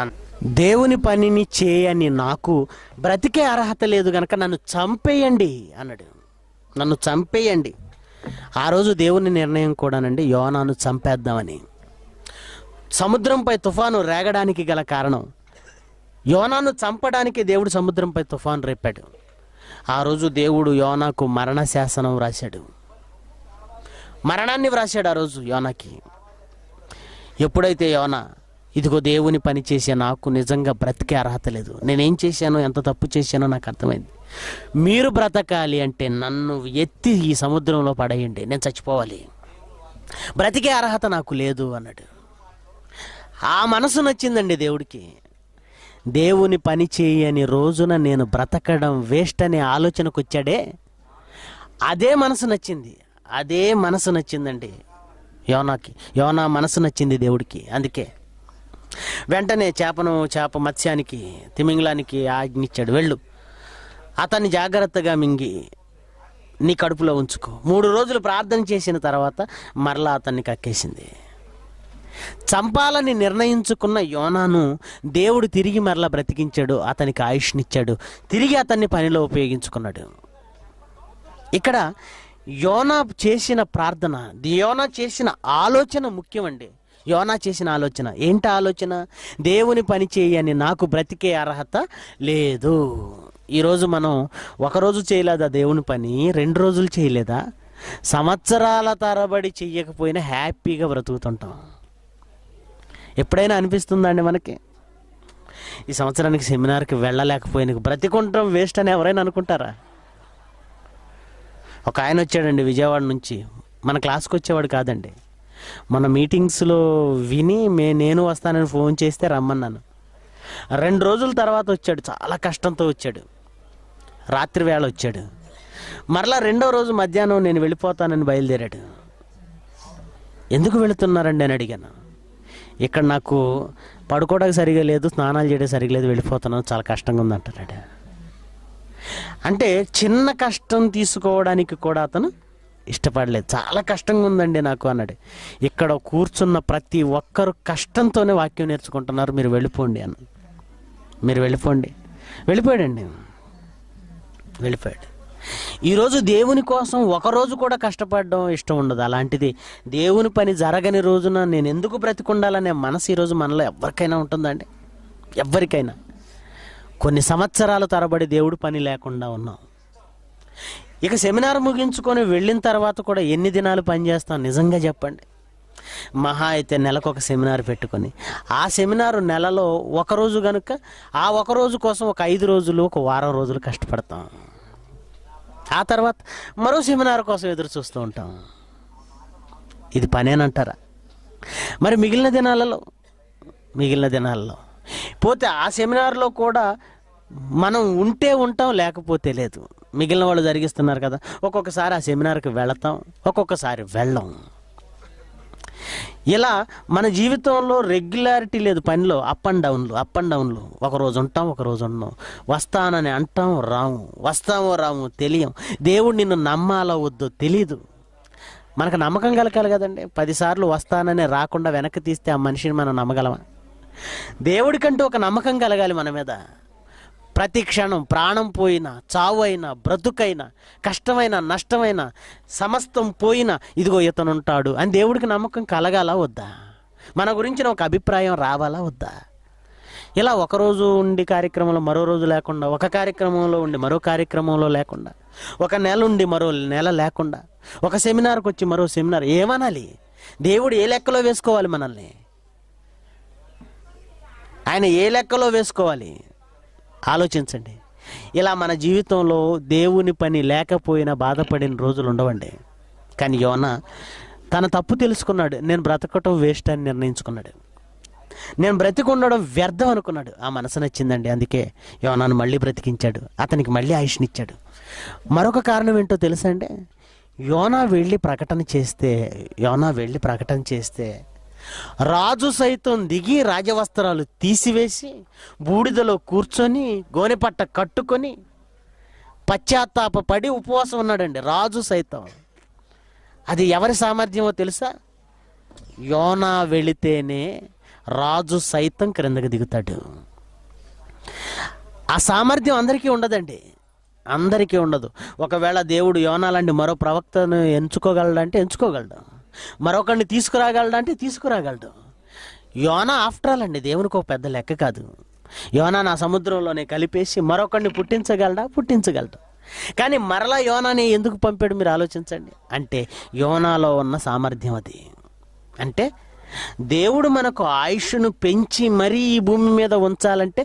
అని దేవుని పనిని చేయని నాకు బ్రతికే అర్హత లేదు కనుక నన్ను చంపేయండి అన్నాడు నన్ను చంపేయండి ఆ రోజు దేవుని నిర్ణయం కూడానండి యోనాను చంపేద్దామని సముద్రంపై తుఫాను రేగడానికి గల కారణం యోనాను చంపడానికి దేవుడు సముద్రంపై తుఫాను రేపాడు ఆ రోజు దేవుడు యోనాకు మరణ శాసనం వ్రాశాడు మరణాన్ని వ్రాశాడు ఆ రోజు యోనాకి ఎప్పుడైతే యోనా ఇదిగో దేవుని పని చేసే నాకు నిజంగా బ్రతికే అర్హత లేదు నేనేం చేశానో ఎంత తప్పు చేశానో నాకు అర్థమైంది మీరు బ్రతకాలి అంటే నన్ను ఎత్తి ఈ సముద్రంలో పడేయండి నేను చచ్చిపోవాలి బ్రతికే అర్హత నాకు లేదు అన్నాడు ఆ మనసు నచ్చిందండి దేవుడికి దేవుని పని చేయని రోజున నేను బ్రతకడం వేస్ట్ అనే ఆలోచనకు వచ్చాడే అదే మనసు నచ్చింది అదే మనసు నచ్చిందండి యోనాకి యోనా మనసు నచ్చింది దేవుడికి అందుకే వెంటనే చేపను చేప మత్స్యానికి తిమింగలానికి ఆజ్ఞిచ్చాడు వెళ్ళు అతన్ని జాగ్రత్తగా మింగి నీ కడుపులో ఉంచుకో మూడు రోజులు ప్రార్థన చేసిన తర్వాత మరలా అతన్ని కక్కేసింది చంపాలని నిర్ణయించుకున్న యోనాను దేవుడు తిరిగి మరలా బ్రతికించాడు అతనికి ఆయుష్నిచ్చాడు తిరిగి అతన్ని పనిలో ఉపయోగించుకున్నాడు ఇక్కడ యోనా చేసిన ప్రార్థన యోనా చేసిన ఆలోచన ముఖ్యమండి యోనా చేసిన ఆలోచన ఏంటి ఆలోచన దేవుని పని చేయని నాకు బ్రతికే అర్హత లేదు ఈరోజు మనం ఒకరోజు చేయలేదా దేవుని పని రెండు రోజులు చేయలేదా సంవత్సరాల తరబడి చెయ్యకపోయినా హ్యాపీగా బ్రతుకుతుంటాం ఎప్పుడైనా అనిపిస్తుందండి మనకి ఈ సంవత్సరానికి సెమినార్కి వెళ్ళలేకపోయిన బ్రతికుంటాం వేస్ట్ అని ఎవరైనా అనుకుంటారా ఒక ఆయన వచ్చాడండి విజయవాడ నుంచి మన క్లాస్కి వచ్చేవాడు కాదండి మన మీటింగ్స్లో విని మే నేను వస్తానని ఫోన్ చేస్తే రమ్మన్నాను రెండు రోజుల తర్వాత వచ్చాడు చాలా కష్టంతో వచ్చాడు రాత్రి వేళ వచ్చాడు మరలా రెండో రోజు మధ్యాహ్నం నేను వెళ్ళిపోతానని బయలుదేరాడు ఎందుకు వెళుతున్నారండి అని అడిగాను ఇక్కడ నాకు పడుకోవడానికి సరిగా లేదు స్నానాలు చేయడం సరిగా లేదు వెళ్ళిపోతున్నాను చాలా కష్టంగా ఉందంటున్నాడు అంటే చిన్న కష్టం తీసుకోవడానికి కూడా అతను ఇష్టపడలేదు చాలా కష్టంగా ఉందండి నాకు అన్నాడు ఇక్కడ కూర్చున్న ప్రతి ఒక్కరు కష్టంతోనే వాక్యం నేర్చుకుంటున్నారు మీరు వెళ్ళిపోండి అన్న మీరు వెళ్ళిపోండి వెళ్ళిపోయాడండి వెళ్ళిపోయాడు ఈరోజు దేవుని కోసం ఒకరోజు కూడా కష్టపడడం ఇష్టం ఉండదు అలాంటిది దేవుని పని జరగని రోజున నేను ఎందుకు బ్రతికుండాలనే మనసు ఈరోజు మనలో ఎవరికైనా ఉంటుందండి ఎవరికైనా కొన్ని సంవత్సరాల తరబడి దేవుడు పని లేకుండా ఉన్నాం ఇక సెమినార్ ముగించుకొని వెళ్ళిన తర్వాత కూడా ఎన్ని దినాలు పనిచేస్తాం నిజంగా చెప్పండి మహా అయితే నెలకు ఒక సెమినార్ పెట్టుకొని ఆ సెమినారు నెలలో ఒకరోజు కనుక ఆ ఒకరోజు కోసం ఒక ఐదు రోజులు ఒక వారం రోజులు కష్టపడతాం ఆ తర్వాత మరో సెమినార్ కోసం ఎదురు చూస్తూ ఉంటాం ఇది పనేనంటారా మరి మిగిలిన దినాలలో మిగిలిన దినాలలో పోతే ఆ సెమినార్లో కూడా మనం ఉంటే ఉంటాం లేకపోతే లేదు మిగిలిన వాళ్ళు జరిగిస్తున్నారు కదా ఒక్కొక్కసారి ఆ సెమినార్కి వెళతాం ఒక్కొక్కసారి వెళ్ళం ఇలా మన జీవితంలో రెగ్యులారిటీ లేదు పనిలో అప్ అండ్ డౌన్లు అప్ అండ్ డౌన్లు ఒకరోజు ఉంటాం ఒకరోజు ఉండం వస్తానని అంటాం రాము వస్తామో రాము తెలియం దేవుడు నిన్ను నమ్మాలో వద్దో తెలీదు మనకు నమ్మకం కలగాలి కదండి పదిసార్లు వస్తానని రాకుండా వెనక్కి తీస్తే ఆ మనిషిని మనం నమ్మగలమా దేవుడికంటూ ఒక నమ్మకం కలగాలి మన మీద ప్రతి క్షణం ప్రాణం పోయినా చావు అయినా బ్రతుకైనా కష్టమైనా నష్టమైనా సమస్తం పోయినా ఇదిగో ఇతనుంటాడు అని దేవుడికి నమ్మకం కలగాల వద్దా మన గురించిన ఒక అభిప్రాయం రావాలా వద్దా ఇలా ఒకరోజు ఉండి కార్యక్రమంలో మరో రోజు లేకుండా ఒక కార్యక్రమంలో ఉండి మరో కార్యక్రమంలో లేకుండా ఒక నెల ఉండి మరో నెల లేకుండా ఒక సెమినార్కి వచ్చి మరో సెమినార్ ఏమనాలి దేవుడు ఏ లెక్కలో వేసుకోవాలి మనల్ని ఆయన ఏ లెక్కలో వేసుకోవాలి ఆలోచించండి ఇలా మన జీవితంలో దేవుని పని లేకపోయినా బాధపడిన రోజులు ఉండవండి కానీ యోన తన తప్పు తెలుసుకున్నాడు నేను బ్రతకటం వేస్ట్ అని నిర్ణయించుకున్నాడు నేను బ్రతికుండడం వ్యర్థం అనుకున్నాడు ఆ మనసు నచ్చిందండి అందుకే యోనాను మళ్ళీ బ్రతికించాడు అతనికి మళ్ళీ ఆయుష్నిచ్చాడు మరొక కారణం ఏంటో తెలుసా అండి యోనా వెళ్ళి ప్రకటన చేస్తే యోనా వెళ్ళి ప్రకటన చేస్తే రాజు సైతం దిగి రాజవస్త్రాలు తీసివేసి బూడిదలో కూర్చొని గోనెపట్ట కట్టుకొని పశ్చాత్తాపడి ఉపవాసం ఉన్నాడండి రాజు సైతం అది ఎవరి సామర్థ్యమో తెలుసా యోనా వెళితేనే రాజు సైతం క్రిందకు దిగుతాడు ఆ సామర్థ్యం అందరికీ ఉండదండి అందరికీ ఉండదు ఒకవేళ దేవుడు యోనా లాంటి మరో ప్రవక్తను ఎంచుకోగలడంటే ఎంచుకోగలడు మరొకరిని తీసుకురాగలడా అంటే తీసుకురాగలడు యోన ఆఫ్టర్ ఆల్ అండి దేవునికి ఒక పెద్ద లెక్క కాదు యోనా నా సముద్రంలోనే కలిపేసి మరొకరిని పుట్టించగలడా పుట్టించగలడు కానీ మరలా యోనాని ఎందుకు పంపాడు మీరు ఆలోచించండి అంటే యోనాలో ఉన్న సామర్థ్యం అది అంటే దేవుడు మనకు ఆయుష్ను పెంచి మరీ ఈ భూమి మీద ఉంచాలంటే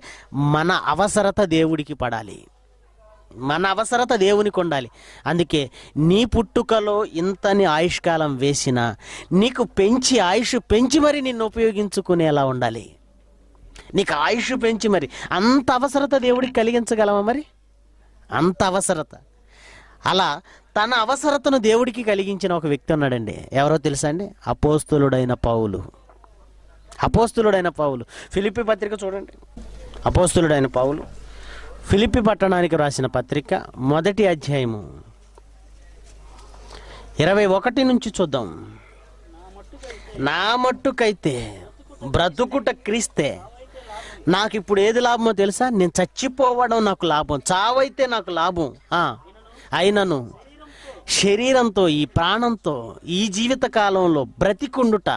మన అవసరత దేవుడికి పడాలి మన అవసరత దేవునికి ఉండాలి అందుకే నీ పుట్టుకలో ఇంతని ఆయుష్కాలం వేసినా నీకు పెంచి ఆయుష్ పెంచి మరి నిన్ను ఉపయోగించుకునేలా ఉండాలి నీకు ఆయుష్ పెంచి మరి అంత అవసరత దేవుడికి కలిగించగలమా మరి అంత అవసరత అలా తన అవసరతను దేవుడికి కలిగించిన ఒక వ్యక్తి ఉన్నాడండి ఎవరో తెలుసా అండి అపోస్తులుడైన పావులు అపోస్తులుడైన పావులు ఫిలిపి పత్రిక చూడండి అపోస్తులుడైన పావులు ఫిలిపి పట్టణానికి రాసిన పత్రిక మొదటి అధ్యాయము ఇరవై ఒకటి నుంచి చూద్దాం నా మట్టుకైతే బ్రతుకుట క్రీస్తే నాకు ఇప్పుడు ఏది లాభమో తెలుసా నేను చచ్చిపోవడం నాకు లాభం చావైతే నాకు లాభం అయినను శరీరంతో ఈ ప్రాణంతో ఈ జీవిత కాలంలో బ్రతికుండుట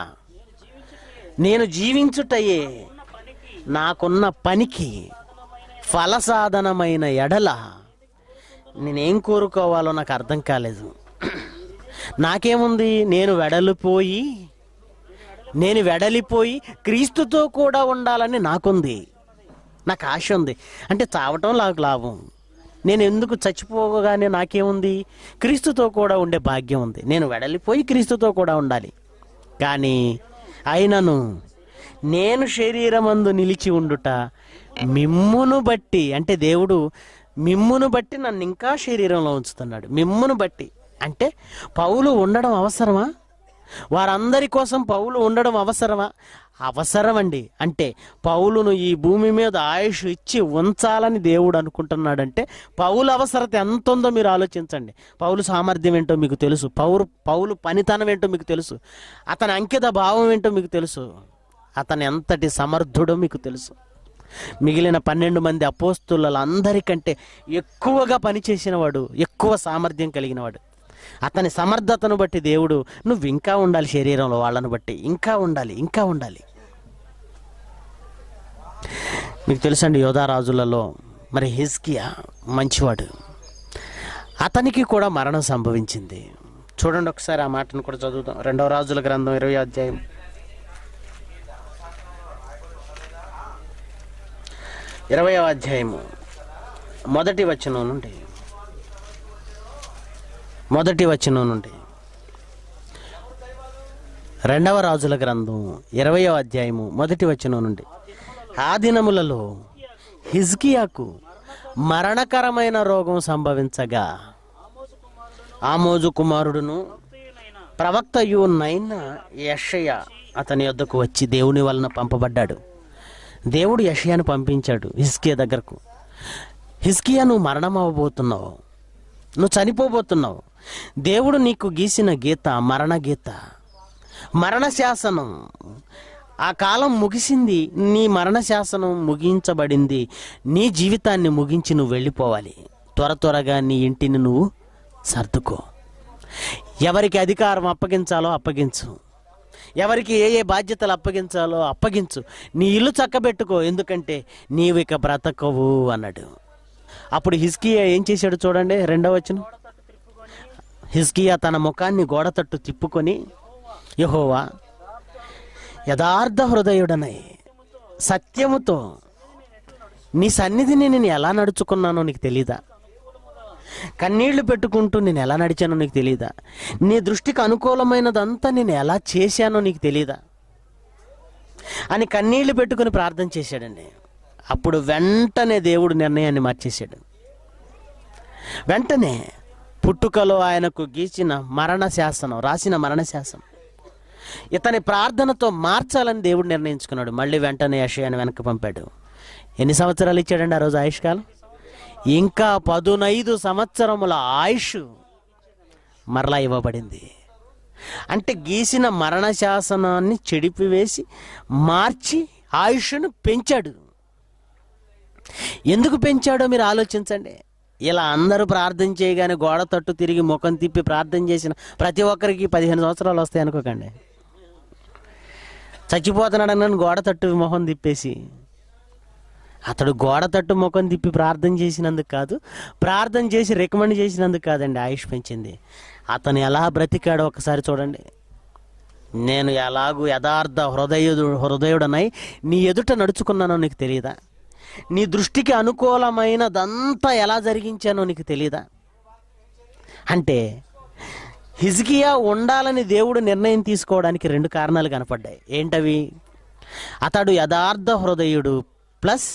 నేను జీవించుటయే నాకున్న పనికి ఫలసాధనమైన ఎడల నేనేం కోరుకోవాలో నాకు అర్థం కాలేదు నాకేముంది నేను వెడలిపోయి నేను వెడలిపోయి క్రీస్తుతో కూడా ఉండాలని నాకుంది నాకు ఆశ ఉంది అంటే చావటం నాకు లాభం నేను ఎందుకు చచ్చిపోగానే నాకేముంది క్రీస్తుతో కూడా ఉండే భాగ్యం ఉంది నేను వెడలిపోయి క్రీస్తుతో కూడా ఉండాలి కానీ అయినను నేను శరీరమందు నిలిచి ఉండుట మిమ్మును బట్టి అంటే దేవుడు మిమ్మును బట్టి నన్ను ఇంకా శరీరంలో ఉంచుతున్నాడు మిమ్మును బట్టి అంటే పౌలు ఉండడం అవసరమా వారందరి కోసం పౌలు ఉండడం అవసరమా అవసరం అండి అంటే పౌలును ఈ భూమి మీద ఆయుష్ ఇచ్చి ఉంచాలని దేవుడు అనుకుంటున్నాడంటే పౌలు అవసరత ఎంత ఉందో మీరు ఆలోచించండి పౌలు సామర్థ్యం ఏంటో మీకు తెలుసు పౌరు పౌలు పనితనం ఏంటో మీకు తెలుసు అతని అంకిత భావం ఏంటో మీకు తెలుసు అతను ఎంతటి సమర్థుడో మీకు తెలుసు మిగిలిన పన్నెండు మంది అపోస్తులందరికంటే ఎక్కువగా వాడు ఎక్కువ సామర్థ్యం కలిగినవాడు అతని సమర్థతను బట్టి దేవుడు నువ్వు ఇంకా ఉండాలి శరీరంలో వాళ్ళను బట్టి ఇంకా ఉండాలి ఇంకా ఉండాలి మీకు తెలుసండి యోధారాజులలో మరి హిజ్కియా మంచివాడు అతనికి కూడా మరణం సంభవించింది చూడండి ఒకసారి ఆ మాటను కూడా చదువుతాం రెండవ రాజుల గ్రంథం ఇరవై అధ్యాయం ఇరవై అధ్యాయము మొదటి వచనం నుండి మొదటి వచనం నుండి రెండవ రాజుల గ్రంథం ఇరవై అధ్యాయము మొదటి వచనం నుండి ఆ దినములలో హిజ్కియాకు మరణకరమైన రోగం సంభవించగా ఆమోజు కుమారుడును ప్రవక్తయు నైన్ యషయ అతని యొద్దకు వచ్చి దేవుని వలన పంపబడ్డాడు దేవుడు యషయాను పంపించాడు హిస్కియా దగ్గరకు హిస్కియా నువ్వు మరణం అవ్వబోతున్నావు నువ్వు చనిపోబోతున్నావు దేవుడు నీకు గీసిన గీత మరణ గీత మరణ శాసనం ఆ కాలం ముగిసింది నీ మరణ శాసనం ముగించబడింది నీ జీవితాన్ని ముగించి నువ్వు వెళ్ళిపోవాలి త్వర త్వరగా నీ ఇంటిని నువ్వు సర్దుకో ఎవరికి అధికారం అప్పగించాలో అప్పగించు ఎవరికి ఏ ఏ బాధ్యతలు అప్పగించాలో అప్పగించు నీ ఇల్లు చక్కబెట్టుకో ఎందుకంటే నీవు ఇక బ్రతకవు అన్నాడు అప్పుడు హిస్కియా ఏం చేశాడు చూడండి రెండవ వచ్చిన హిస్కియా తన ముఖాన్ని గోడ తట్టు తిప్పుకొని యహోవా యథార్థ హృదయుడనై సత్యముతో నీ సన్నిధిని నేను ఎలా నడుచుకున్నానో నీకు తెలీదా కన్నీళ్లు పెట్టుకుంటూ నేను ఎలా నడిచానో నీకు తెలియదా నీ దృష్టికి అనుకూలమైనదంతా నేను ఎలా చేశానో నీకు తెలియదా అని కన్నీళ్లు పెట్టుకుని ప్రార్థన చేశాడండి అప్పుడు వెంటనే దేవుడు నిర్ణయాన్ని మార్చేశాడు వెంటనే పుట్టుకలో ఆయనకు గీచిన మరణ శాసనం రాసిన మరణ శాసనం ఇతని ప్రార్థనతో మార్చాలని దేవుడు నిర్ణయించుకున్నాడు మళ్ళీ వెంటనే యషయాన్ని వెనక్కి పంపాడు ఎన్ని సంవత్సరాలు ఇచ్చాడండి ఆ రోజు ఆయుష్కాలం ఇంకా పదునైదు సంవత్సరముల ఆయుష్ మరలా ఇవ్వబడింది అంటే గీసిన మరణ శాసనాన్ని చెడిపివేసి మార్చి ఆయుష్ను పెంచాడు ఎందుకు పెంచాడో మీరు ఆలోచించండి ఇలా అందరూ ప్రార్థన చేయగానే గోడ తట్టు తిరిగి ముఖం తిప్పి ప్రార్థన చేసిన ప్రతి ఒక్కరికి పదిహేను సంవత్సరాలు వస్తాయి అనుకోకండి చచ్చిపోతున్నాడని గోడ తట్టు మొహం తిప్పేసి అతడు గోడ తట్టు ముఖం తిప్పి ప్రార్థన చేసినందుకు కాదు ప్రార్థన చేసి రికమెండ్ చేసినందుకు కాదండి ఆయుష్ పెంచింది అతను ఎలా బ్రతికాడో ఒకసారి చూడండి నేను ఎలాగూ యథార్థ హృదయుడు హృదయుడనై నీ ఎదుట నడుచుకున్నానో నీకు తెలియదా నీ దృష్టికి అనుకూలమైనదంతా ఎలా జరిగించానో నీకు తెలియదా అంటే హిజ్కియా ఉండాలని దేవుడు నిర్ణయం తీసుకోవడానికి రెండు కారణాలు కనపడ్డాయి ఏంటవి అతడు యథార్థ హృదయుడు ప్లస్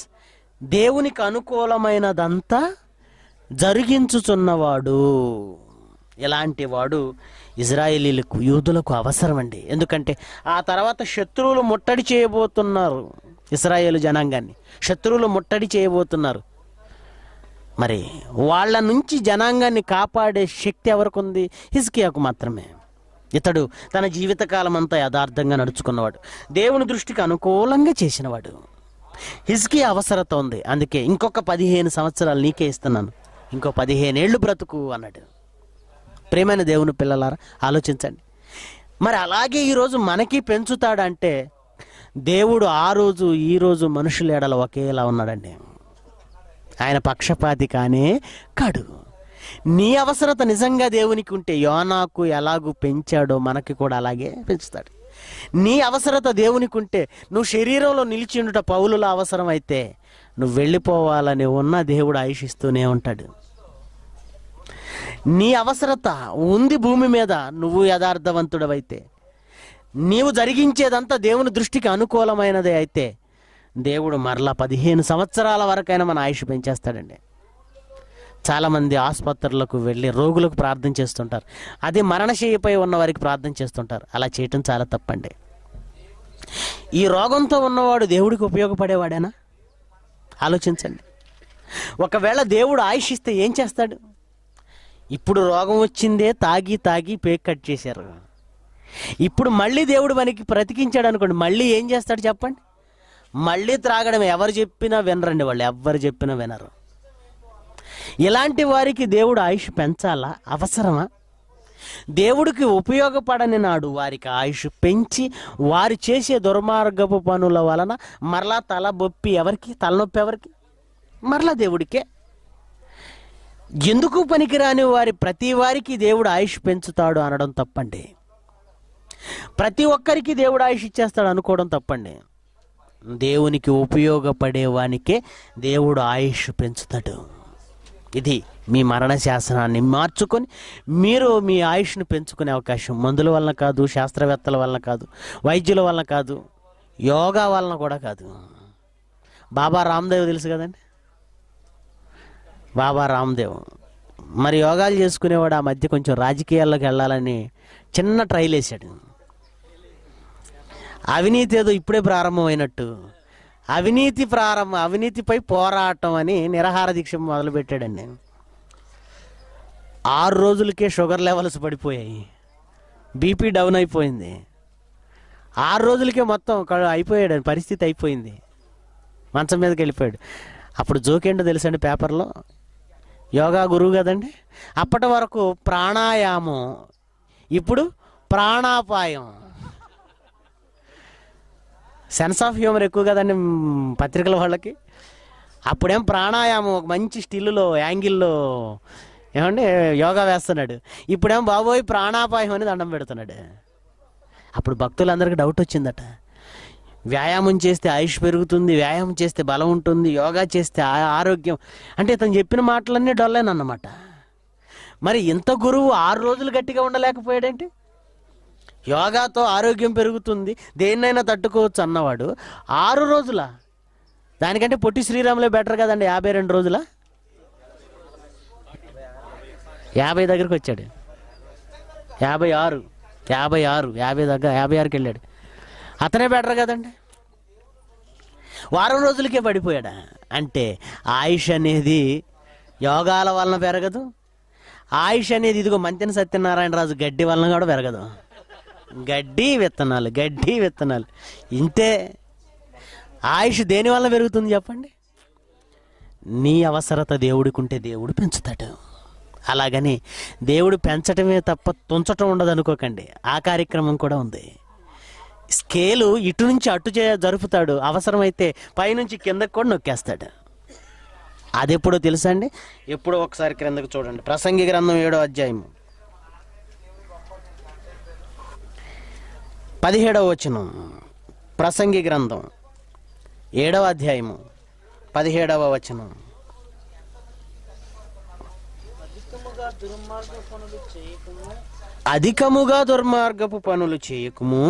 దేవునికి అనుకూలమైనదంతా జరిగించుచున్నవాడు ఇలాంటి వాడు ఇజ్రాయేలీలకు యూదులకు అవసరం అండి ఎందుకంటే ఆ తర్వాత శత్రువులు ముట్టడి చేయబోతున్నారు ఇస్రాయేల్ జనాంగాన్ని శత్రువులు ముట్టడి చేయబోతున్నారు మరి వాళ్ళ నుంచి జనాంగాన్ని కాపాడే శక్తి ఎవరికి ఉంది హిజ్కియాకు మాత్రమే ఇతడు తన జీవితకాలం అంతా యథార్థంగా నడుచుకున్నవాడు దేవుని దృష్టికి అనుకూలంగా చేసినవాడు హిజ్కి అవసరత ఉంది అందుకే ఇంకొక పదిహేను సంవత్సరాలు నీకే ఇస్తున్నాను ఇంకో పదిహేనేళ్ళు బ్రతుకు అన్నాడు ప్రేమైన దేవుని పిల్లలారా ఆలోచించండి మరి అలాగే ఈరోజు మనకి పెంచుతాడంటే దేవుడు ఆ రోజు ఈరోజు మనుషులు ఎడల ఒకేలా ఉన్నాడండి ఆయన పక్షపాతి కానీ కడు నీ అవసరత నిజంగా దేవునికి ఉంటే యోనాకు ఎలాగూ పెంచాడో మనకి కూడా అలాగే పెంచుతాడు నీ అవసరత దేవునికి ఉంటే నువ్వు శరీరంలో నిలిచిండుట పౌలుల అవసరం అయితే నువ్వు వెళ్ళిపోవాలని ఉన్న దేవుడు ఆయుషిస్తూనే ఉంటాడు నీ అవసరత ఉంది భూమి మీద నువ్వు యథార్థవంతుడవైతే నీవు జరిగించేదంతా దేవుని దృష్టికి అనుకూలమైనదే అయితే దేవుడు మరలా పదిహేను సంవత్సరాల వరకైనా మన ఆయుష్ పెంచేస్తాడండి చాలామంది ఆసుపత్రులకు వెళ్ళి రోగులకు ప్రార్థన చేస్తుంటారు అది మరణశయ్యపై ఉన్న వారికి ప్రార్థన చేస్తుంటారు అలా చేయటం చాలా తప్పండి ఈ రోగంతో ఉన్నవాడు దేవుడికి ఉపయోగపడేవాడేనా ఆలోచించండి ఒకవేళ దేవుడు ఆయుష్ ఇస్తే ఏం చేస్తాడు ఇప్పుడు రోగం వచ్చిందే తాగి తాగి పేక్ కట్ చేశారు ఇప్పుడు మళ్ళీ దేవుడు మనకి బ్రతికించాడు అనుకోండి మళ్ళీ ఏం చేస్తాడు చెప్పండి మళ్ళీ త్రాగడం ఎవరు చెప్పినా వినరండి వాళ్ళు ఎవరు చెప్పినా వినరు ఇలాంటి వారికి దేవుడు ఆయుష్ పెంచాలా అవసరమా దేవుడికి ఉపయోగపడని నాడు వారికి ఆయుష్ పెంచి వారు చేసే దుర్మార్గపు పనుల వలన మరలా తల బొప్పి ఎవరికి తలనొప్పి ఎవరికి మరలా దేవుడికే ఎందుకు పనికిరాని వారి ప్రతి వారికి దేవుడు ఆయుష్ పెంచుతాడు అనడం తప్పండి ప్రతి ఒక్కరికి దేవుడు ఆయుష్ ఇచ్చేస్తాడు అనుకోవడం తప్పండి దేవునికి ఉపయోగపడే దేవుడు ఆయుష్ పెంచుతాడు ఇది మీ మరణ శాసనాన్ని మార్చుకొని మీరు మీ ఆయుష్ను పెంచుకునే అవకాశం మందుల వలన కాదు శాస్త్రవేత్తల వలన కాదు వైద్యుల వలన కాదు యోగా వలన కూడా కాదు బాబా రామ్దేవ్ తెలుసు కదండి బాబా రామ్దేవ్ మరి యోగాలు చేసుకునేవాడు ఆ మధ్య కొంచెం రాజకీయాల్లోకి వెళ్ళాలని చిన్న ట్రైల్ వేశాడు అవినీతి ఏదో ఇప్పుడే ప్రారంభమైనట్టు అవినీతి ప్రారంభ అవినీతిపై పోరాటం అని నిరాహార దీక్ష మొదలుపెట్టాడండి ఆరు రోజులకే షుగర్ లెవెల్స్ పడిపోయాయి బీపీ డౌన్ అయిపోయింది ఆరు రోజులకే మొత్తం అయిపోయాడు పరిస్థితి అయిపోయింది మంచం మీదకి వెళ్ళిపోయాడు అప్పుడు జోకేంటో తెలుసండి పేపర్లో యోగా గురువు కదండి అప్పటి వరకు ప్రాణాయామం ఇప్పుడు ప్రాణాపాయం సెన్స్ ఆఫ్ హ్యూమర్ ఎక్కువ కదండి పత్రికల వాళ్ళకి అప్పుడేం ప్రాణాయామం ఒక మంచి స్టిల్లో యాంగిల్లో ఏమండి యోగా వేస్తున్నాడు ఇప్పుడేం బాబోయ్ ప్రాణాపాయం అని దండం పెడుతున్నాడు అప్పుడు భక్తులందరికీ డౌట్ వచ్చిందట వ్యాయామం చేస్తే ఆయుష్ పెరుగుతుంది వ్యాయామం చేస్తే బలం ఉంటుంది యోగా చేస్తే ఆరోగ్యం అంటే తను చెప్పిన మాటలన్నీ డొల్లేనన్నమాట మరి ఇంత గురువు ఆరు రోజులు గట్టిగా ఉండలేకపోయాడేంటి యోగాతో ఆరోగ్యం పెరుగుతుంది దేన్నైనా తట్టుకోవచ్చు అన్నవాడు ఆరు రోజుల దానికంటే పొట్టి శ్రీరాములే బెటర్ కదండి యాభై రెండు రోజుల యాభై దగ్గరకు వచ్చాడు యాభై ఆరు యాభై ఆరు యాభై దగ్గర యాభై ఆరుకి వెళ్ళాడు అతనే బెటర్ కదండి వారం రోజులకే పడిపోయాడా అంటే ఆయుష్ అనేది యోగాల వలన పెరగదు ఆయుష్ అనేది ఇదిగో మంతిన సత్యనారాయణరాజు గడ్డి వలన కూడా పెరగదు గడ్డి విత్తనాలు గడ్డి విత్తనాలు ఇంతే ఆయుష్ దేనివల్ల పెరుగుతుంది చెప్పండి నీ అవసరత ఉంటే దేవుడు పెంచుతాడు అలాగని దేవుడు పెంచటమే తప్ప తుంచటం ఉండదు అనుకోకండి ఆ కార్యక్రమం కూడా ఉంది స్కేలు ఇటు నుంచి అటు చే జరుపుతాడు అవసరమైతే పైనుంచి కిందకు కూడా నొక్కేస్తాడు అది ఎప్పుడో తెలుసా అండి ఎప్పుడో ఒకసారి క్రిందకు చూడండి ప్రసంగి గ్రంథం ఏడో అధ్యాయము పదిహేడవ వచనం ప్రసంగి గ్రంథం ఏడవ అధ్యాయము పదిహేడవ వచనం అధికముగా దుర్మార్గపు పనులు చేయకుము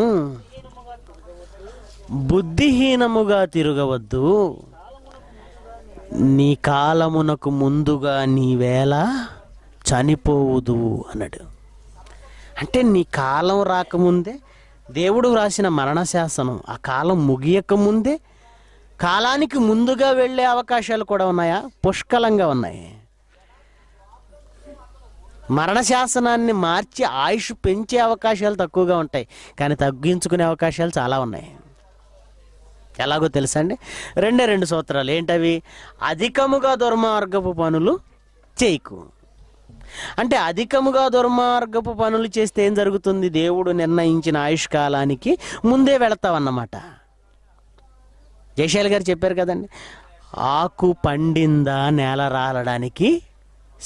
బుద్ధిహీనముగా తిరగవద్దు నీ కాలమునకు ముందుగా వేళ చనిపోవుదు అన్నాడు అంటే నీ కాలం రాకముందే దేవుడు వ్రాసిన మరణ శాసనం ఆ కాలం ముగియక ముందే కాలానికి ముందుగా వెళ్ళే అవకాశాలు కూడా ఉన్నాయా పుష్కలంగా ఉన్నాయి మరణ శాసనాన్ని మార్చి ఆయుష్ పెంచే అవకాశాలు తక్కువగా ఉంటాయి కానీ తగ్గించుకునే అవకాశాలు చాలా ఉన్నాయి ఎలాగో అండి రెండే రెండు సూత్రాలు ఏంటవి అధికముగా దుర్మార్గపు పనులు చేయకు అంటే అధికముగా దుర్మార్గపు పనులు చేస్తే ఏం జరుగుతుంది దేవుడు నిర్ణయించిన ఆయుష్కాలానికి ముందే వెళతావన్నమాట జయశాలి గారు చెప్పారు కదండి ఆకు పండిందా నేల రాలడానికి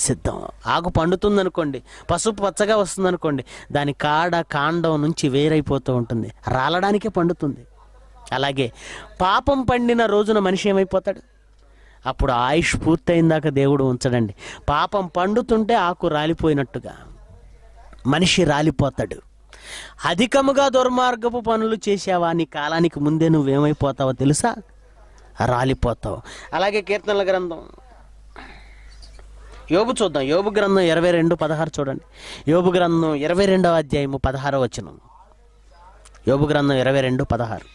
సిద్ధం ఆకు పండుతుందనుకోండి పసుపు పచ్చగా వస్తుందనుకోండి దాని కాడ కాండం నుంచి వేరైపోతూ ఉంటుంది రాలడానికే పండుతుంది అలాగే పాపం పండిన రోజున మనిషి ఏమైపోతాడు అప్పుడు ఆయుష్ దాకా దేవుడు ఉంచడండి పాపం పండుతుంటే ఆకు రాలిపోయినట్టుగా మనిషి రాలిపోతాడు అధికముగా దుర్మార్గపు పనులు చేసావా నీ కాలానికి ముందే నువ్వేమైపోతావో తెలుసా రాలిపోతావు అలాగే కీర్తనల గ్రంథం యోబు చూద్దాం యోబు గ్రంథం ఇరవై రెండు పదహారు చూడండి యోబు గ్రంథం ఇరవై రెండవ అధ్యాయము పదహారో వచ్చిన యోబు గ్రంథం ఇరవై రెండు పదహారు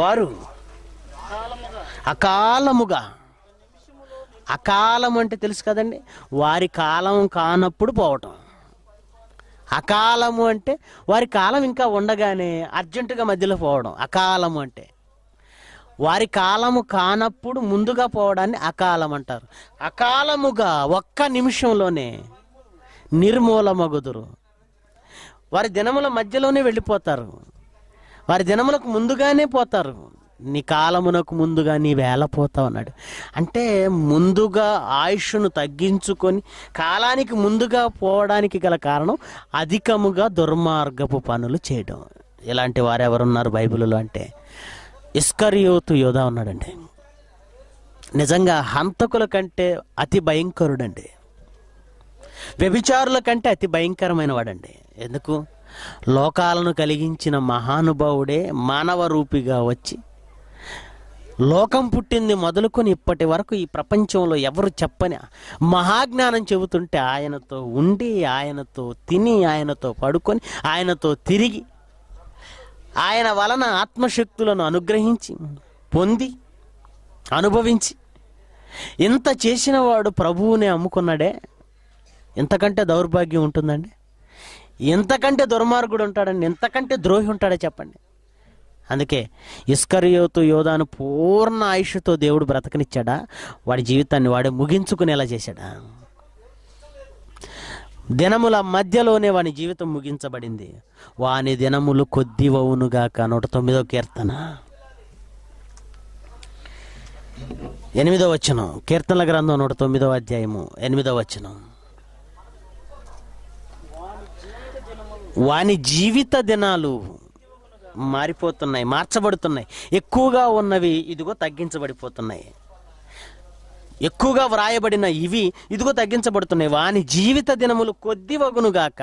వారు అకాలముగా అకాలం అంటే తెలుసు కదండి వారి కాలం కానప్పుడు పోవటం అకాలము అంటే వారి కాలం ఇంకా ఉండగానే అర్జెంటుగా మధ్యలో పోవడం అకాలము అంటే వారి కాలము కానప్పుడు ముందుగా పోవడాన్ని అకాలం అంటారు అకాలముగా ఒక్క నిమిషంలోనే నిర్మూలమగుదురు వారి దినముల మధ్యలోనే వెళ్ళిపోతారు వారి దినములకు ముందుగానే పోతారు నీ కాలమునకు ముందుగా నీ వేలపోతావు అన్నాడు అంటే ముందుగా ఆయుష్ను తగ్గించుకొని కాలానికి ముందుగా పోవడానికి గల కారణం అధికముగా దుర్మార్గపు పనులు చేయడం ఇలాంటి వారు ఎవరున్నారు బైబిల్లో అంటే ఇస్కరియోతు యోధా ఉన్నాడండి నిజంగా హంతకుల కంటే అతి భయంకరుడండి వ్యభిచారుల కంటే అతి భయంకరమైన వాడండి ఎందుకు లోకాలను కలిగించిన మహానుభావుడే మానవ రూపిగా వచ్చి లోకం పుట్టింది మొదలుకొని ఇప్పటి వరకు ఈ ప్రపంచంలో ఎవరు చెప్పని మహాజ్ఞానం చెబుతుంటే ఆయనతో ఉండి ఆయనతో తిని ఆయనతో పడుకొని ఆయనతో తిరిగి ఆయన వలన ఆత్మశక్తులను అనుగ్రహించి పొంది అనుభవించి ఇంత చేసిన వాడు ప్రభువుని అమ్ముకున్నాడే ఇంతకంటే దౌర్భాగ్యం ఉంటుందండి ఎంతకంటే దుర్మార్గుడు ఉంటాడండి ఎంతకంటే ద్రోహి ఉంటాడే చెప్పండి అందుకే ఇస్కర్యోతు యోధాను పూర్ణ ఆయుష్తో దేవుడు బ్రతకనిచ్చాడా వాడి జీవితాన్ని వాడే ముగించుకునేలా చేశాడా దినముల మధ్యలోనే వాని జీవితం ముగించబడింది వాని దినములు వవునుగాక నూట తొమ్మిదో కీర్తన ఎనిమిదో వచనం కీర్తనల గ్రంథం నూట తొమ్మిదో అధ్యాయము ఎనిమిదో వచనం వాని జీవిత దినాలు మారిపోతున్నాయి మార్చబడుతున్నాయి ఎక్కువగా ఉన్నవి ఇదిగో తగ్గించబడిపోతున్నాయి ఎక్కువగా వ్రాయబడిన ఇవి ఇదిగో తగ్గించబడుతున్నాయి వాని జీవిత దినములు కొద్ది వగునుగాక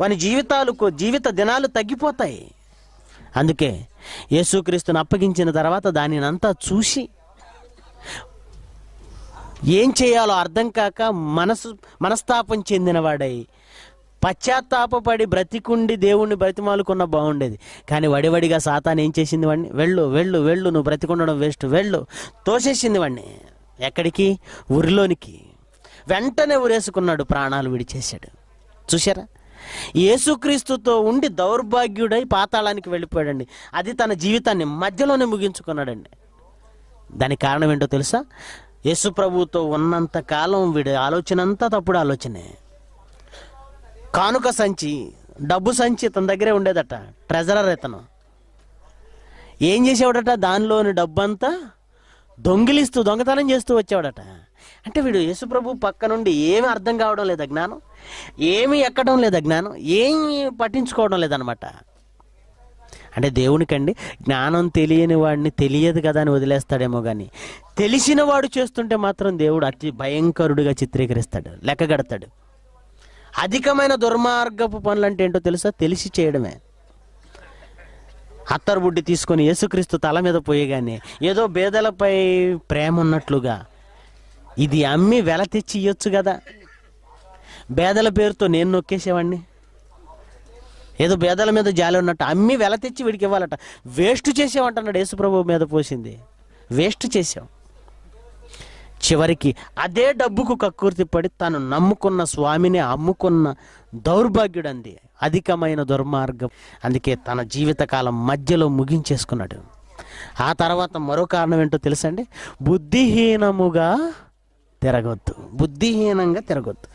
వాని జీవితాలు జీవిత దినాలు తగ్గిపోతాయి అందుకే యేసుక్రీస్తుని అప్పగించిన తర్వాత దానిని అంతా చూసి ఏం చేయాలో అర్థం కాక మనసు మనస్తాపం చెందినవాడై పశ్చాత్తాపడి బ్రతికుండి దేవుణ్ణి బ్రతిమాలుకున్న బాగుండేది కానీ వడివడిగా సాతాన్ ఏం చేసింది వాడిని వెళ్ళు వెళ్ళు వెళ్ళు నువ్వు బ్రతికుండడం వేస్ట్ వెళ్ళు తోసేసింది వాడిని ఎక్కడికి ఊరిలోనికి వెంటనే ఉరేసుకున్నాడు ప్రాణాలు విడిచేశాడు చూసారా ఏసుక్రీస్తుతో ఉండి దౌర్భాగ్యుడై పాతాళానికి వెళ్ళిపోయాడండి అది తన జీవితాన్ని మధ్యలోనే ముగించుకున్నాడండి దానికి కారణం ఏంటో తెలుసా యేసు ప్రభువుతో ఉన్నంత కాలం వీడి ఆలోచన అంతా తప్పుడు ఆలోచనే కానుక సంచి డబ్బు సంచి తన దగ్గరే ఉండేదట ట్రెజరర్ ఇతను ఏం చేసేవాడట దానిలోని డబ్బంతా దొంగిలిస్తూ దొంగతనం చేస్తూ వచ్చేవాడట అంటే వీడు యేసుప్రభు పక్క నుండి ఏమి అర్థం కావడం లేదు జ్ఞానం ఏమి ఎక్కడం లేదు జ్ఞానం ఏమి పట్టించుకోవడం లేదనమాట అంటే దేవునికండి జ్ఞానం తెలియని వాడిని తెలియదు కదా అని వదిలేస్తాడేమో కానీ తెలిసిన వాడు చేస్తుంటే మాత్రం దేవుడు అతి భయంకరుడిగా చిత్రీకరిస్తాడు లెక్కగడతాడు అధికమైన దుర్మార్గపు పనులు అంటే ఏంటో తెలుసా తెలిసి చేయడమే బుడ్డి తీసుకొని యేసుక్రీస్తు తల మీద పోయేగానే ఏదో బేదలపై ప్రేమ ఉన్నట్లుగా ఇది అమ్మి వెల తెచ్చి ఇవ్వచ్చు కదా బేదల పేరుతో నేను నొక్కేసేవాడిని ఏదో బేదల మీద జాలి ఉన్నట్టు అమ్మి వెల తెచ్చి వీడికి ఇవ్వాలట వేస్ట్ యేసు యేసుప్రభు మీద పోసింది వేస్ట్ చేసాం చివరికి అదే డబ్బుకు కక్కుర్తి పడి తను నమ్ముకున్న స్వామిని అమ్ముకున్న దౌర్భాగ్యుడంది అధికమైన దుర్మార్గం అందుకే తన జీవితకాలం మధ్యలో ముగించేసుకున్నాడు ఆ తర్వాత మరో కారణం ఏంటో తెలుసండి బుద్ధిహీనముగా తిరగొద్దు బుద్ధిహీనంగా తిరగొద్దు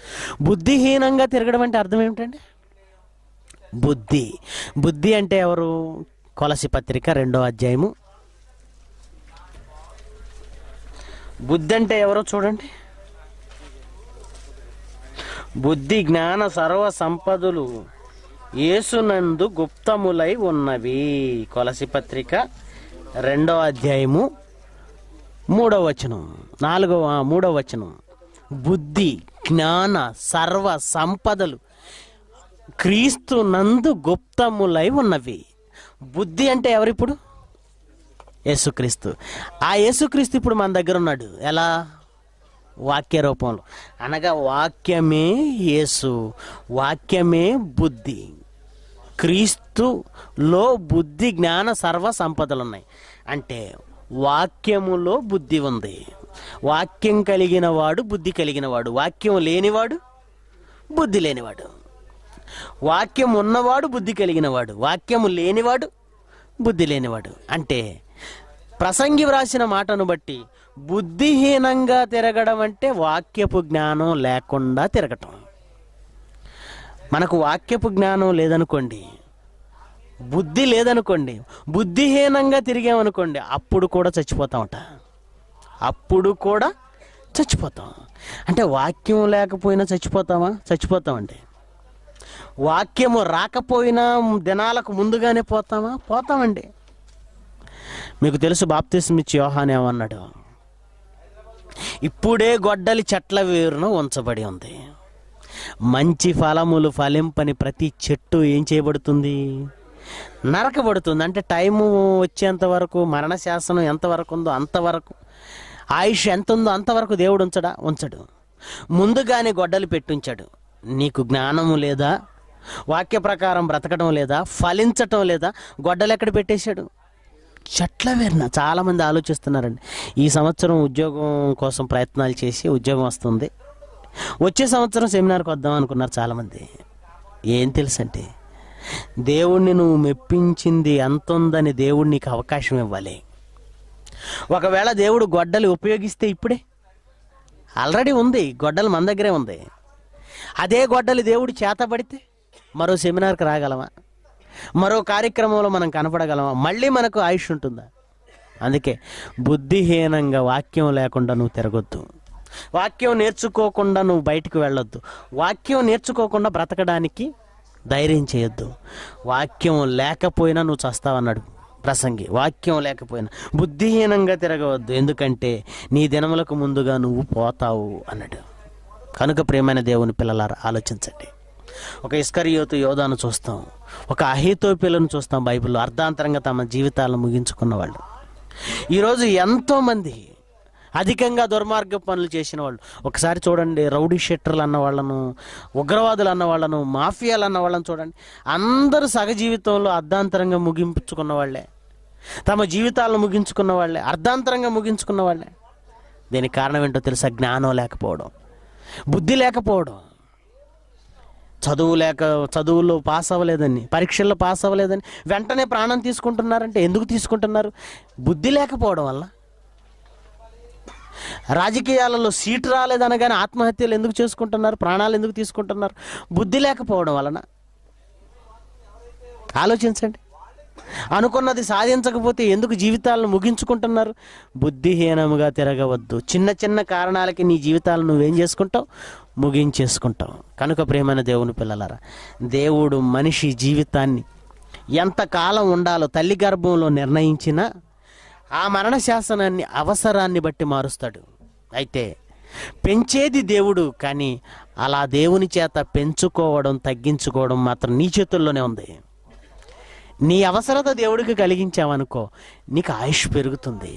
బుద్ధిహీనంగా తిరగడం అంటే అర్థం ఏమిటండి బుద్ధి బుద్ధి అంటే ఎవరు కొలసి పత్రిక రెండో అధ్యాయము బుద్ధి అంటే ఎవరో చూడండి బుద్ధి జ్ఞాన సర్వ సంపదలు ఏసునందు గుప్తములై ఉన్నవి కొలసి పత్రిక రెండవ అధ్యాయము మూడవ వచనం నాలుగవ మూడవ వచనం బుద్ధి జ్ఞాన సర్వ సంపదలు క్రీస్తు నందు గుప్తములై ఉన్నవి బుద్ధి అంటే ఎవరిప్పుడు యేసుక్రీస్తు ఆ యేసుక్రీస్తు ఇప్పుడు మన దగ్గర ఉన్నాడు ఎలా వాక్య రూపంలో అనగా వాక్యమే యేసు వాక్యమే బుద్ధి క్రీస్తులో బుద్ధి జ్ఞాన సర్వ సంపదలు ఉన్నాయి అంటే వాక్యములో బుద్ధి ఉంది వాక్యం కలిగిన వాడు బుద్ధి కలిగిన వాడు వాక్యం లేనివాడు బుద్ధి లేనివాడు వాక్యం ఉన్నవాడు బుద్ధి కలిగినవాడు వాక్యము లేనివాడు బుద్ధి లేనివాడు అంటే ప్రసంగి వ్రాసిన మాటను బట్టి బుద్ధిహీనంగా తిరగడం అంటే వాక్యపు జ్ఞానం లేకుండా తిరగటం మనకు వాక్యపు జ్ఞానం లేదనుకోండి బుద్ధి లేదనుకోండి బుద్ధిహీనంగా తిరిగామనుకోండి అప్పుడు కూడా చచ్చిపోతామట అప్పుడు కూడా చచ్చిపోతాం అంటే వాక్యం లేకపోయినా చచ్చిపోతామా చచ్చిపోతామండి వాక్యము రాకపోయినా దినాలకు ముందుగానే పోతామా పోతామండి మీకు తెలుసు బాప్తీస్ ఇచ్చి యోహాన్ ఏమన్నాడు ఇప్పుడే గొడ్డలి చెట్ల వేరును ఉంచబడి ఉంది మంచి ఫలములు ఫలింపని ప్రతి చెట్టు ఏం చేయబడుతుంది నరకబడుతుంది అంటే టైము వచ్చేంత వరకు మరణశాసనం ఎంతవరకు ఉందో అంతవరకు ఆయుష్ ఎంత ఉందో అంతవరకు దేవుడు ఉంచడా ఉంచడు ముందుగానే గొడ్డలు పెట్టుంచాడు నీకు జ్ఞానము లేదా వాక్య ప్రకారం బ్రతకడం లేదా ఫలించటం లేదా గొడ్డలు ఎక్కడ పెట్టేశాడు చెట్ల వేరున చాలామంది ఆలోచిస్తున్నారండి ఈ సంవత్సరం ఉద్యోగం కోసం ప్రయత్నాలు చేసి ఉద్యోగం వస్తుంది వచ్చే సంవత్సరం సెమినార్కి వద్దాం అనుకున్నారు చాలామంది ఏం తెలుసంటే దేవుణ్ణి నువ్వు మెప్పించింది ఎంత ఉందని దేవుడు నీకు అవకాశం ఇవ్వాలి ఒకవేళ దేవుడు గొడ్డలు ఉపయోగిస్తే ఇప్పుడే ఆల్రెడీ ఉంది గొడ్డలు మన దగ్గరే ఉంది అదే గొడ్డలు దేవుడు చేతబడితే మరో సెమినార్కి రాగలవా మరో కార్యక్రమంలో మనం కనపడగలమా మళ్ళీ మనకు ఆయుష్ ఉంటుందా అందుకే బుద్ధిహీనంగా వాక్యం లేకుండా నువ్వు తిరగొద్దు వాక్యం నేర్చుకోకుండా నువ్వు బయటకు వెళ్ళొద్దు వాక్యం నేర్చుకోకుండా బ్రతకడానికి ధైర్యం చేయొద్దు వాక్యం లేకపోయినా నువ్వు చస్తావన్నాడు ప్రసంగి వాక్యం లేకపోయినా బుద్ధిహీనంగా తిరగవద్దు ఎందుకంటే నీ దినములకు ముందుగా నువ్వు పోతావు అన్నాడు కనుక ప్రేమైన దేవుని పిల్లలారా ఆలోచించండి ఒక ఇస్కరియోతు యోధాను చూస్తాం ఒక అహితోపిలను చూస్తాం బైబిల్లో అర్ధాంతరంగా తమ జీవితాలను ముగించుకున్న వాళ్ళు ఈరోజు ఎంతోమంది అధికంగా దుర్మార్గ పనులు చేసిన వాళ్ళు ఒకసారి చూడండి రౌడీ షెట్టర్లు అన్న వాళ్ళను ఉగ్రవాదులు అన్న వాళ్ళను మాఫియాలు అన్న వాళ్ళను చూడండి అందరూ సగ జీవితంలో అర్ధాంతరంగా ముగించుకున్న వాళ్ళే తమ జీవితాలను ముగించుకున్న వాళ్ళే అర్ధాంతరంగా ముగించుకున్న వాళ్ళే దీనికి కారణం ఏంటో తెలుసా జ్ఞానం లేకపోవడం బుద్ధి లేకపోవడం చదువు లేక చదువులో పాస్ అవ్వలేదని పరీక్షల్లో పాస్ అవ్వలేదని వెంటనే ప్రాణం తీసుకుంటున్నారంటే ఎందుకు తీసుకుంటున్నారు బుద్ధి లేకపోవడం వల్ల రాజకీయాలలో సీటు రాలేదనగానే ఆత్మహత్యలు ఎందుకు చేసుకుంటున్నారు ప్రాణాలు ఎందుకు తీసుకుంటున్నారు బుద్ధి లేకపోవడం వలన ఆలోచించండి అనుకున్నది సాధించకపోతే ఎందుకు జీవితాలను ముగించుకుంటున్నారు బుద్ధిహీనముగా తిరగవద్దు చిన్న చిన్న కారణాలకి నీ జీవితాలను నువ్వేం చేసుకుంటావు ముగించేసుకుంటాం కనుక ప్రేమైన దేవుని పిల్లలరా దేవుడు మనిషి జీవితాన్ని ఎంతకాలం ఉండాలో తల్లి గర్భంలో నిర్ణయించినా ఆ మరణ శాసనాన్ని అవసరాన్ని బట్టి మారుస్తాడు అయితే పెంచేది దేవుడు కానీ అలా దేవుని చేత పెంచుకోవడం తగ్గించుకోవడం మాత్రం నీ చేతుల్లోనే ఉంది నీ అవసరత దేవుడికి కలిగించావనుకో నీకు ఆయుష్ పెరుగుతుంది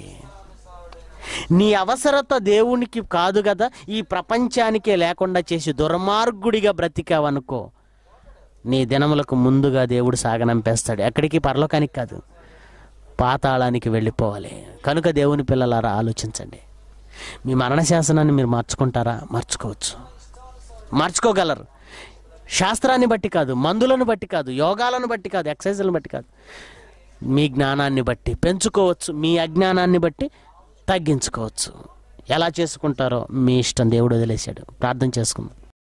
నీ అవసరత దేవునికి కాదు కదా ఈ ప్రపంచానికే లేకుండా చేసి దుర్మార్గుడిగా బ్రతికావనుకో నీ దినములకు ముందుగా దేవుడు సాగనంపేస్తాడు ఎక్కడికి పరలోకానికి కాదు పాతాళానికి వెళ్ళిపోవాలి కనుక దేవుని పిల్లలారా ఆలోచించండి మీ మరణ శాసనాన్ని మీరు మార్చుకుంటారా మార్చుకోవచ్చు మార్చుకోగలరు శాస్త్రాన్ని బట్టి కాదు మందులను బట్టి కాదు యోగాలను బట్టి కాదు ఎక్సర్సైజ్లను బట్టి కాదు మీ జ్ఞానాన్ని బట్టి పెంచుకోవచ్చు మీ అజ్ఞానాన్ని బట్టి తగ్గించుకోవచ్చు ఎలా చేసుకుంటారో మీ ఇష్టం దేవుడు వదిలేశాడు ప్రార్థన చేసుకుందాం